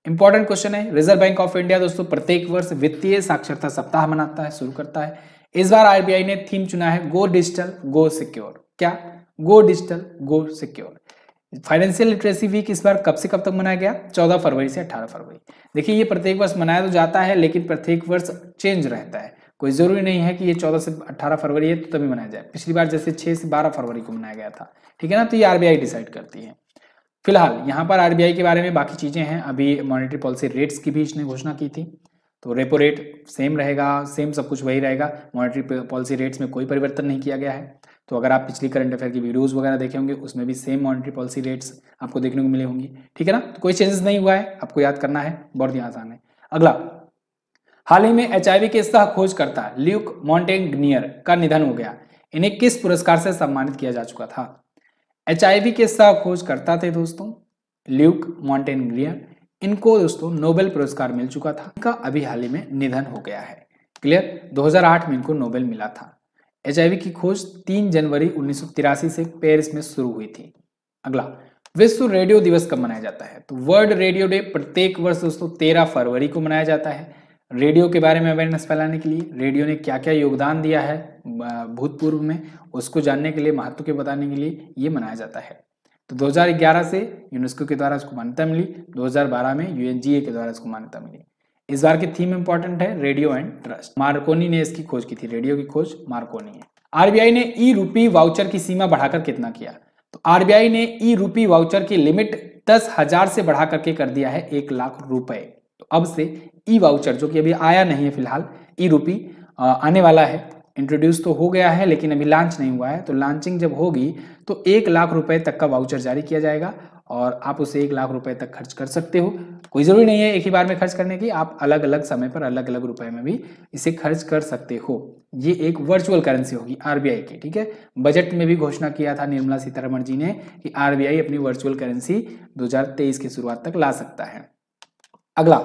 इंपॉर्टेंट क्वेश्चन है रिजर्व बैंक ऑफ इंडिया दोस्तों प्रत्येक वर्ष वित्तीय साक्षरता सप्ताह मनाता है शुरू करता है इस बार आरबीआई ने थीम चुना है गो डिजिटल गो सिक्योर क्या go digital go secure financial literacy week इस बार कब से कब तक मनाया गया चौदह फरवरी से अठारह फरवरी देखिए ये प्रत्येक वर्ष मनाया तो जाता है लेकिन प्रत्येक वर्ष चेंज रहता है कोई जरूरी नहीं है कि ये 14 से 18 फरवरी है तो तभी मनाया जाए पिछली बार जैसे 6 से 12 फरवरी को मनाया गया था ठीक है ना तो ये आरबीआई डिसाइड करती है फिलहाल यहाँ पर आरबीआई के बारे में बाकी चीज़ें हैं अभी मॉनेटरी पॉलिसी रेट्स की भी इसने घोषणा की थी तो रेपो रेट सेम रहेगा सेम सब कुछ वही रहेगा मॉनेटरी पॉलिसी रेट्स में कोई परिवर्तन नहीं किया गया है तो अगर आप पिछली करंट अफेयर की वीडियोज़ वगैरह देखे होंगे उसमें भी सेम मॉनिटरी पॉलिसी रेट्स आपको देखने को मिले होंगे ठीक है ना तो कोई चेंजेस नहीं हुआ है आपको याद करना है बहुत ही आसान है अगला हाल ही में एच के सह खोजकर्ता ल्यूक मॉन्टेगनियर का निधन हो गया इन्हें किस पुरस्कार से सम्मानित किया जा चुका था एच के साथ खोज करता थे दोस्तों ल्यूक मॉन्टेनग्रियर इनको दोस्तों नोबेल पुरस्कार मिल चुका था इनका अभी हाल ही में निधन हो गया है क्लियर 2008 में इनको नोबेल मिला था एच की खोज 3 जनवरी उन्नीस से पेरिस में शुरू हुई थी अगला विश्व रेडियो दिवस कब मनाया जाता है तो वर्ल्ड रेडियो डे प्रत्येक वर्ष दोस्तों तेरह फरवरी को मनाया जाता है रेडियो के बारे में अवेयरनेस फैलाने के लिए रेडियो ने क्या क्या योगदान दिया है भूतपूर्व में उसको जानने के लिए महत्व के बताने के लिए ये मनाया जाता है तो 2011 से यूनेस्को के द्वारा इसको मान्यता मिली 2012 में यू के द्वारा इसको मान्यता मिली इस बार की थीम इंपॉर्टेंट है रेडियो एंड ट्रस्ट मार्कोनी ने इसकी खोज की थी रेडियो की खोज मार्कोनी है आरबीआई ने ई रूपी वाउचर की सीमा बढ़ाकर कितना किया तो आरबीआई ने ई रूपी वाउचर की लिमिट दस हजार से बढ़ा करके कर दिया है एक लाख रुपए तो अब से ई वाउचर जो कि अभी आया नहीं है फिलहाल ई रूपी आने वाला है इंट्रोड्यूस तो हो गया है लेकिन अभी लॉन्च नहीं हुआ है तो लॉन्चिंग जब होगी तो एक लाख रुपए तक का वाउचर जारी किया जाएगा और आप उसे एक लाख रुपए तक खर्च कर सकते हो कोई ज़रूरी नहीं है एक ही बार में खर्च करने की आप अलग अलग समय पर अलग अलग रुपए में भी इसे खर्च कर सकते हो ये एक वर्चुअल करेंसी होगी आरबीआई की ठीक है बजट में भी घोषणा किया था निर्मला सीतारमण जी ने कि आरबीआई अपनी वर्चुअल करेंसी 2023 की शुरुआत तक ला सकता है अगला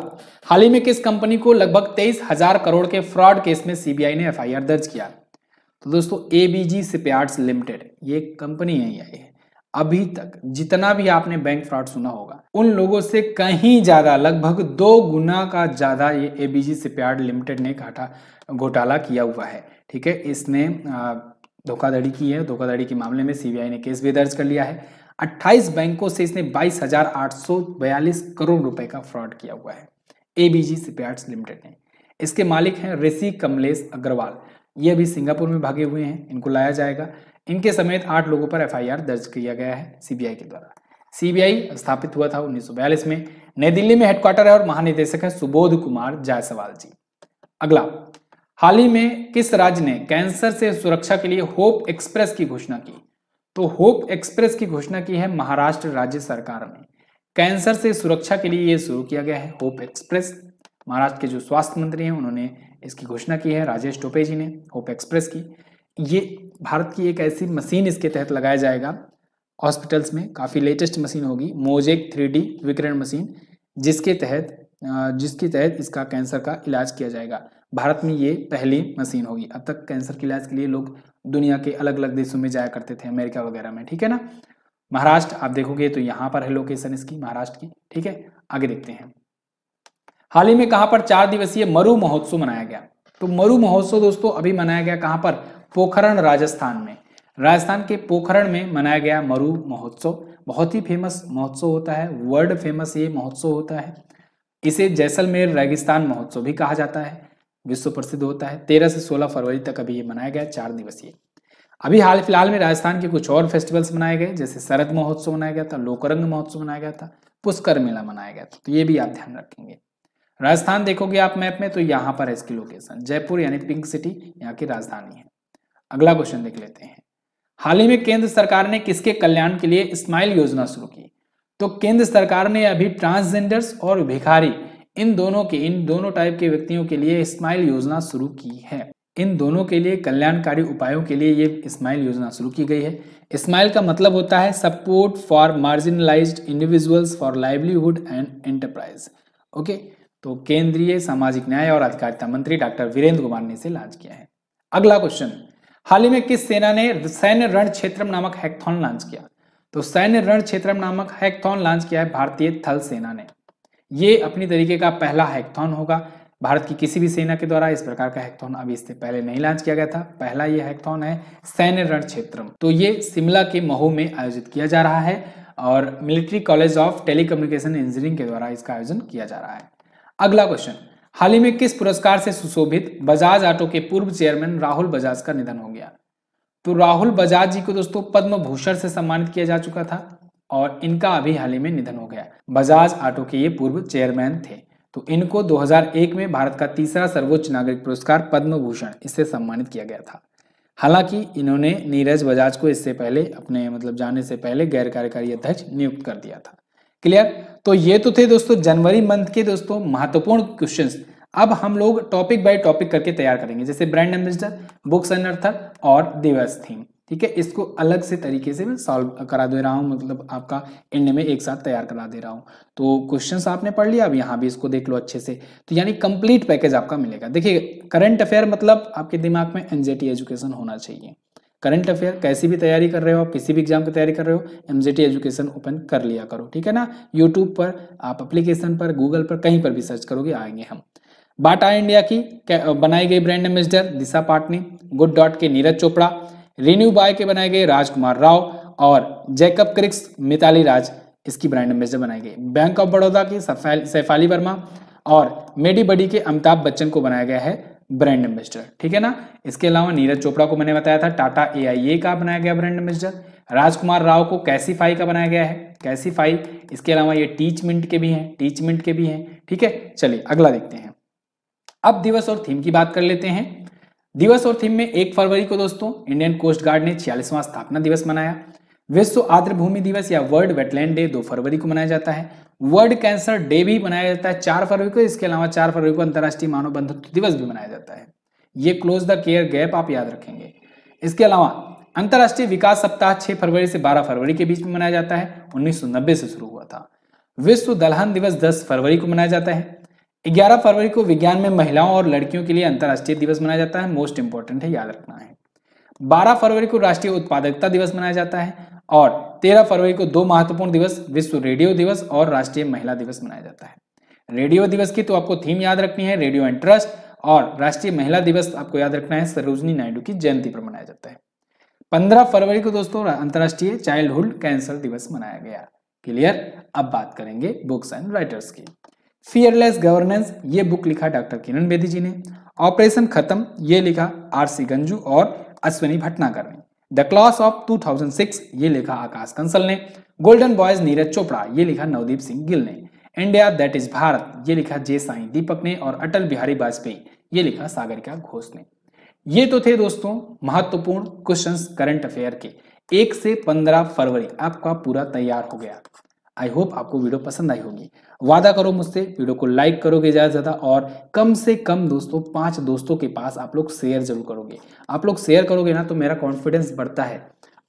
हाल ही में किस कंपनी को लगभग तेईस हजार करोड़ के फ्रॉड केस में सीबीआई ने एफआईआर दर्ज किया तो दोस्तों एबीजी सिपयार्ड्स लिमिटेड ये कंपनी है ये अभी तक जितना भी आपने बैंक फ्रॉड सुना होगा उन लोगों से कहीं ज़्यादा लगभग दो गुना का ज़्यादा ये एबीजी सिपयार्ड लिमिटेड ने घाटा घोटाला किया हुआ है ठीक है इसने धोखाधड़ी की है धोखाधड़ी के मामले में सीबीआई ने केस भी दर्ज कर लिया है 28 बैंकों से इसने 22,842 करोड़ रुपए का फ्रॉड किया हुआ है एबीजी सिपयार्ड लिमिटेड ने इसके मालिक हैं ऋषि कमलेश अग्रवाल ये अभी सिंगापुर में भागे हुए हैं इनको लाया जाएगा इनके समेत आठ लोगों पर एफआईआर दर्ज किया गया है सीबीआई के द्वारा सीबीआई स्थापित हुआ था उन्नीस में नई दिल्ली में हेडक्वार्टर है और महानिदेशक है सुबोध कुमार जायसवाल जी अगला हाल ही में किस राज्य ने कैंसर से सुरक्षा के लिए होप एक्सप्रेस की घोषणा की तो होप एक्सप्रेस की घोषणा की है महाराष्ट्र राज्य सरकार ने कैंसर से सुरक्षा के लिए यह शुरू किया गया है होप एक्सप्रेस महाराष्ट्र के जो स्वास्थ्य मंत्री हैं उन्होंने इसकी घोषणा की है राजेश टोपे जी ने होप एक्सप्रेस की ये भारत की एक ऐसी मशीन इसके तहत लगाया जाएगा हॉस्पिटल्स में काफ़ी लेटेस्ट मशीन होगी मोजेक थ्री विकिरण मशीन जिसके तहत जिसके तहत इसका कैंसर का इलाज किया जाएगा भारत में ये पहली मशीन होगी अब तक कैंसर के इलाज के लिए लोग दुनिया के अलग अलग देशों में जाया करते थे अमेरिका वगैरह में ठीक है ना महाराष्ट्र आप देखोगे तो यहाँ पर है लोकेशन इसकी महाराष्ट्र की ठीक है आगे देखते हैं हाल ही में कहाँ पर चार दिवसीय मरु महोत्सव मनाया गया तो मरु महोत्सव दोस्तों अभी मनाया गया कहाँ पर पोखरण राजस्थान में राजस्थान के पोखरण में मनाया गया मरु महोत्सव बहुत ही फेमस महोत्सव होता है वर्ल्ड फेमस ये महोत्सव होता है इसे जैसलमेर रेगिस्तान महोत्सव भी कहा जाता है विश्व प्रसिद्ध होता है तेरह से सोलह फरवरी तक अभी ये मनाया गया चार दिवसीय अभी हाल फिलहाल में राजस्थान के कुछ और फेस्टिवल्स मनाए गए जैसे शरद महोत्सव मनाया गया था लोकरंग महोत्सव मनाया गया था पुष्कर मेला मनाया गया था तो ये भी आप ध्यान रखेंगे राजस्थान देखोगे आप मैप में तो यहाँ पर है इसकी लोकेशन जयपुर यानी पिंक सिटी यहाँ की राजधानी है अगला क्वेश्चन देख लेते हैं हाल ही में केंद्र सरकार ने किसके कल्याण के लिए स्माइल योजना शुरू की तो केंद्र सरकार ने अभी ट्रांसजेंडर्स और भिखारी इन दोनों के इन दोनों टाइप के व्यक्तियों के लिए स्माइल योजना शुरू की है इन दोनों के लिए कल्याणकारी उपायों के लिए ये स्माइल योजना शुरू की गई है स्माइल का मतलब होता है support for marginalised individuals for livelihood and enterprise okay तो केंद्रीय सामाजिक न्याय और अधिकारिता मंत्री डॉक्टर वीरेंद्र कुमार ने इसे लॉन्च किया है अगला क्वेश्चन हाल ही में किस सेना ने सैन्य रण क्षेत्रम नामक हैकथॉन लॉन्च किया तो सैन्य रण क्षेत्रम नामक हैकथॉन लॉन्च किया है भारतीय थल सेना ने ये अपनी तरीके का पहला हैकथॉन होगा भारत की किसी भी सेना के द्वारा इस प्रकार का हैकथॉन अभी इससे पहले नहीं लॉन्च किया गया था पहला ये हैकथॉन है सैन्य रण क्षेत्र तो ये शिमला के महू में आयोजित किया जा रहा है और military college of telecommunication engineering के द्वारा इसका आयोजन किया जा रहा है अगला क्वेश्चन हाल ही में किस पुरस्कार से सुशोभित बजाज ऑटो के पूर्व चेयरमैन राहुल बजाज का निधन हो गया तो राहुल बजाज जी को दोस्तों पद्म भूषण से सम्मानित किया जा चुका था और इनका अभी हाल ही में निधन हो गया बजाज ऑटो के ये पूर्व चेयरमैन थे तो इनको 2001 में भारत का तीसरा सर्वोच्च नागरिक पुरस्कार पद्म भूषण इससे सम्मानित किया गया था हालांकि इन्होंने नीरज बजाज को इससे पहले अपने मतलब जाने से पहले गैर कार्यकारी अध्यक्ष नियुक्त कर दिया था क्लियर तो ये तो थे दोस्तों जनवरी मंथ के दोस्तों महत्वपूर्ण क्वेश्चन अब हम लोग टॉपिक बाय टॉपिक करके तैयार करेंगे जैसे brand ambassador books and author और दिवस थीम ठीक है इसको अलग से तरीके से मैं सॉल्व करा दे रहा हूँ मतलब आपका एंड में एक साथ तैयार करा दे रहा हूँ तो क्वेश्चन आपने पढ़ लिया अब यहाँ भी इसको देख लो अच्छे से तो यानी कंप्लीट पैकेज आपका मिलेगा देखिए करंट अफेयर मतलब आपके दिमाग में एनजेटी एजुकेशन होना चाहिए करंट अफेयर कैसी भी तैयारी कर रहे हो आप किसी भी एग्जाम की तैयारी कर रहे हो एमजेटी एजुकेशन ओपन कर लिया करो ठीक है ना यूट्यूब पर आप अप्लीकेशन पर गूगल पर कहीं पर भी सर्च करोगे आएंगे हम बाटा इंडिया की बनाई गई brand ambassador Disha Patani good dot के नीरज चोपड़ा रेन्यू बाय के बनाए गए राजकुमार राव और जैकब क्रिक्स मिताली राज इसकी ब्रांड एम्बेसडर बनाए गए बैंक ऑफ बड़ौदा की सैफाली वर्मा और मेडी बडी के अमिताभ बच्चन को बनाया गया है ब्रांड एम्बेसडर ठीक है ना इसके अलावा नीरज चोपड़ा को मैंने बताया था टाटा ए का बनाया गया ब्रांड एम्बेसडर राजकुमार राव को कैसीफाई का बनाया गया है कैसीफाई इसके अलावा ये टीच मिंट के भी हैं मिंट के भी हैं ठीक है चलिए अगला देखते हैं अब दिवस और थीम की बात कर लेते हैं दिवस और थीम में एक फरवरी को दोस्तों इंडियन कोस्ट गार्ड ने छियालीसवां स्थापना दिवस मनाया विश्व आर्द्रभूमि दिवस या वर्ल्ड वेटलैंड डे दो फरवरी को मनाया जाता है वर्ल्ड कैंसर डे भी मनाया जाता है चार फरवरी को इसके अलावा चार फरवरी को अंतर्राष्ट्रीय मानव बंधुत्व दिवस भी मनाया जाता है ये क्लोज द केयर गैप आप याद रखेंगे इसके अलावा अंतर्राष्ट्रीय विकास सप्ताह छह फरवरी से बारह फरवरी के बीच में मनाया जाता है उन्नीस से शुरू हुआ था विश्व दलहन दिवस दस फरवरी को मनाया जाता है 11 फरवरी को विज्ञान में महिलाओं और लड़कियों के लिए अंतर्राष्ट्रीय दिवस मनाया जाता है मोस्ट इंपॉर्टेंट है याद रखना है 12 फरवरी को राष्ट्रीय उत्पादकता दिवस मनाया जाता है और 13 फरवरी को दो महत्वपूर्ण दिवस विश्व रेडियो दिवस और राष्ट्रीय महिला दिवस मनाया जाता है रेडियो दिवस की तो आपको थीम याद रखनी है रेडियो एंड ट्रस्ट और राष्ट्रीय महिला दिवस आपको याद रखना है सरोजनी नायडू की जयंती पर मनाया जाता है पंद्रह फरवरी को दोस्तों अंतर्राष्ट्रीय चाइल्डहुड कैंसर दिवस मनाया गया क्लियर अब बात करेंगे बुक्स एंड राइटर्स की फियरलेस गवर्नेंस ये बुक लिखा डॉक्टर किरण बेदी जी ने ऑपरेशन खत्म ये लिखा आर सी गंजू और अश्विनी भटनागर ने द क्लॉस ऑफ 2006 ये लिखा आकाश कंसल ने गोल्डन बॉयज नीरज चोपड़ा ये लिखा नवदीप सिंह गिल ने इंडिया दैट इज भारत ये लिखा जे साई दीपक ने और अटल बिहारी वाजपेयी ये लिखा सागरिका घोष ने ये तो थे दोस्तों महत्वपूर्ण क्वेश्चंस करंट अफेयर के एक से पंद्रह फरवरी आपका पूरा तैयार हो गया आई होप आपको वीडियो पसंद आई होगी वादा करो मुझसे वीडियो को लाइक करोगे ज़्यादा से ज़्यादा और कम से कम दोस्तों पांच दोस्तों के पास आप लोग शेयर जरूर करोगे आप लोग शेयर करोगे ना तो मेरा कॉन्फिडेंस बढ़ता है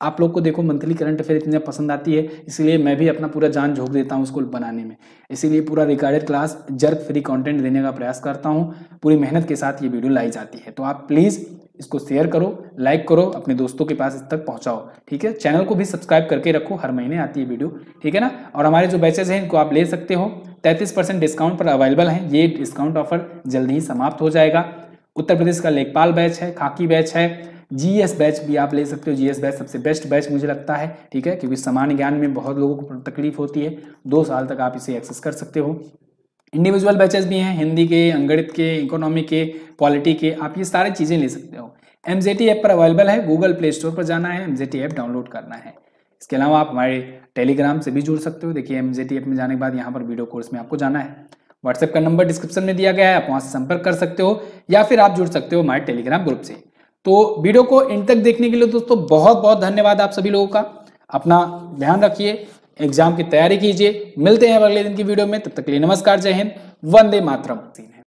आप लोग को देखो मंथली करंट अफेयर इतनी पसंद आती है इसलिए मैं भी अपना पूरा जान झोंक देता हूँ उसको बनाने में इसीलिए पूरा recorded class jerk free content देने का प्रयास करता हूँ पूरी मेहनत के साथ ये वीडियो लाई जाती है तो आप प्लीज़ इसको शेयर करो लाइक करो अपने दोस्तों के पास इस तक पहुंचाओ ठीक है चैनल को भी सब्सक्राइब करके रखो हर महीने आती है वीडियो ठीक है ना और हमारे जो बैचेज हैं इनको आप ले सकते हो तैंतीस परसेंट डिस्काउंट पर अवेलेबल हैं ये डिस्काउंट ऑफर जल्द ही समाप्त हो जाएगा उत्तर प्रदेश का लेखपाल बैच है खाकी बैच है जीएस बैच e भी आप ले सकते हो जीएस बैच e सबसे बेस्ट बैच मुझे लगता है ठीक है क्योंकि सामान्य ज्ञान में बहुत लोगों को तकलीफ होती है दो साल तक आप इसे एक्सेस कर सकते हो इंडिविजुअल बैचेस भी हैं हिंदी के अंगणित के इकोनॉमी के पॉलिटी के आप ये सारी चीज़ें ले सकते हो एम ऐप पर अवेलेबल है गूगल प्ले स्टोर पर जाना है एम ऐप डाउनलोड करना है इसके अलावा आप हमारे टेलीग्राम से भी जुड़ सकते हो देखिए एम ऐप में जाने के बाद यहाँ पर वीडियो कोर्स में आपको जाना है व्हाट्सएप का नंबर डिस्क्रिप्शन में दिया गया है आप वहाँ से संपर्क कर सकते हो या फिर आप जुड़ सकते हो हमारे टेलीग्राम ग्रुप से तो वीडियो को इन तक देखने के लिए दोस्तों बहुत बहुत धन्यवाद आप सभी लोगों का अपना ध्यान रखिए एग्जाम की तैयारी कीजिए मिलते हैं अगले दिन की वीडियो में तब तक के लिए नमस्कार जय हिंद वंदे मातरम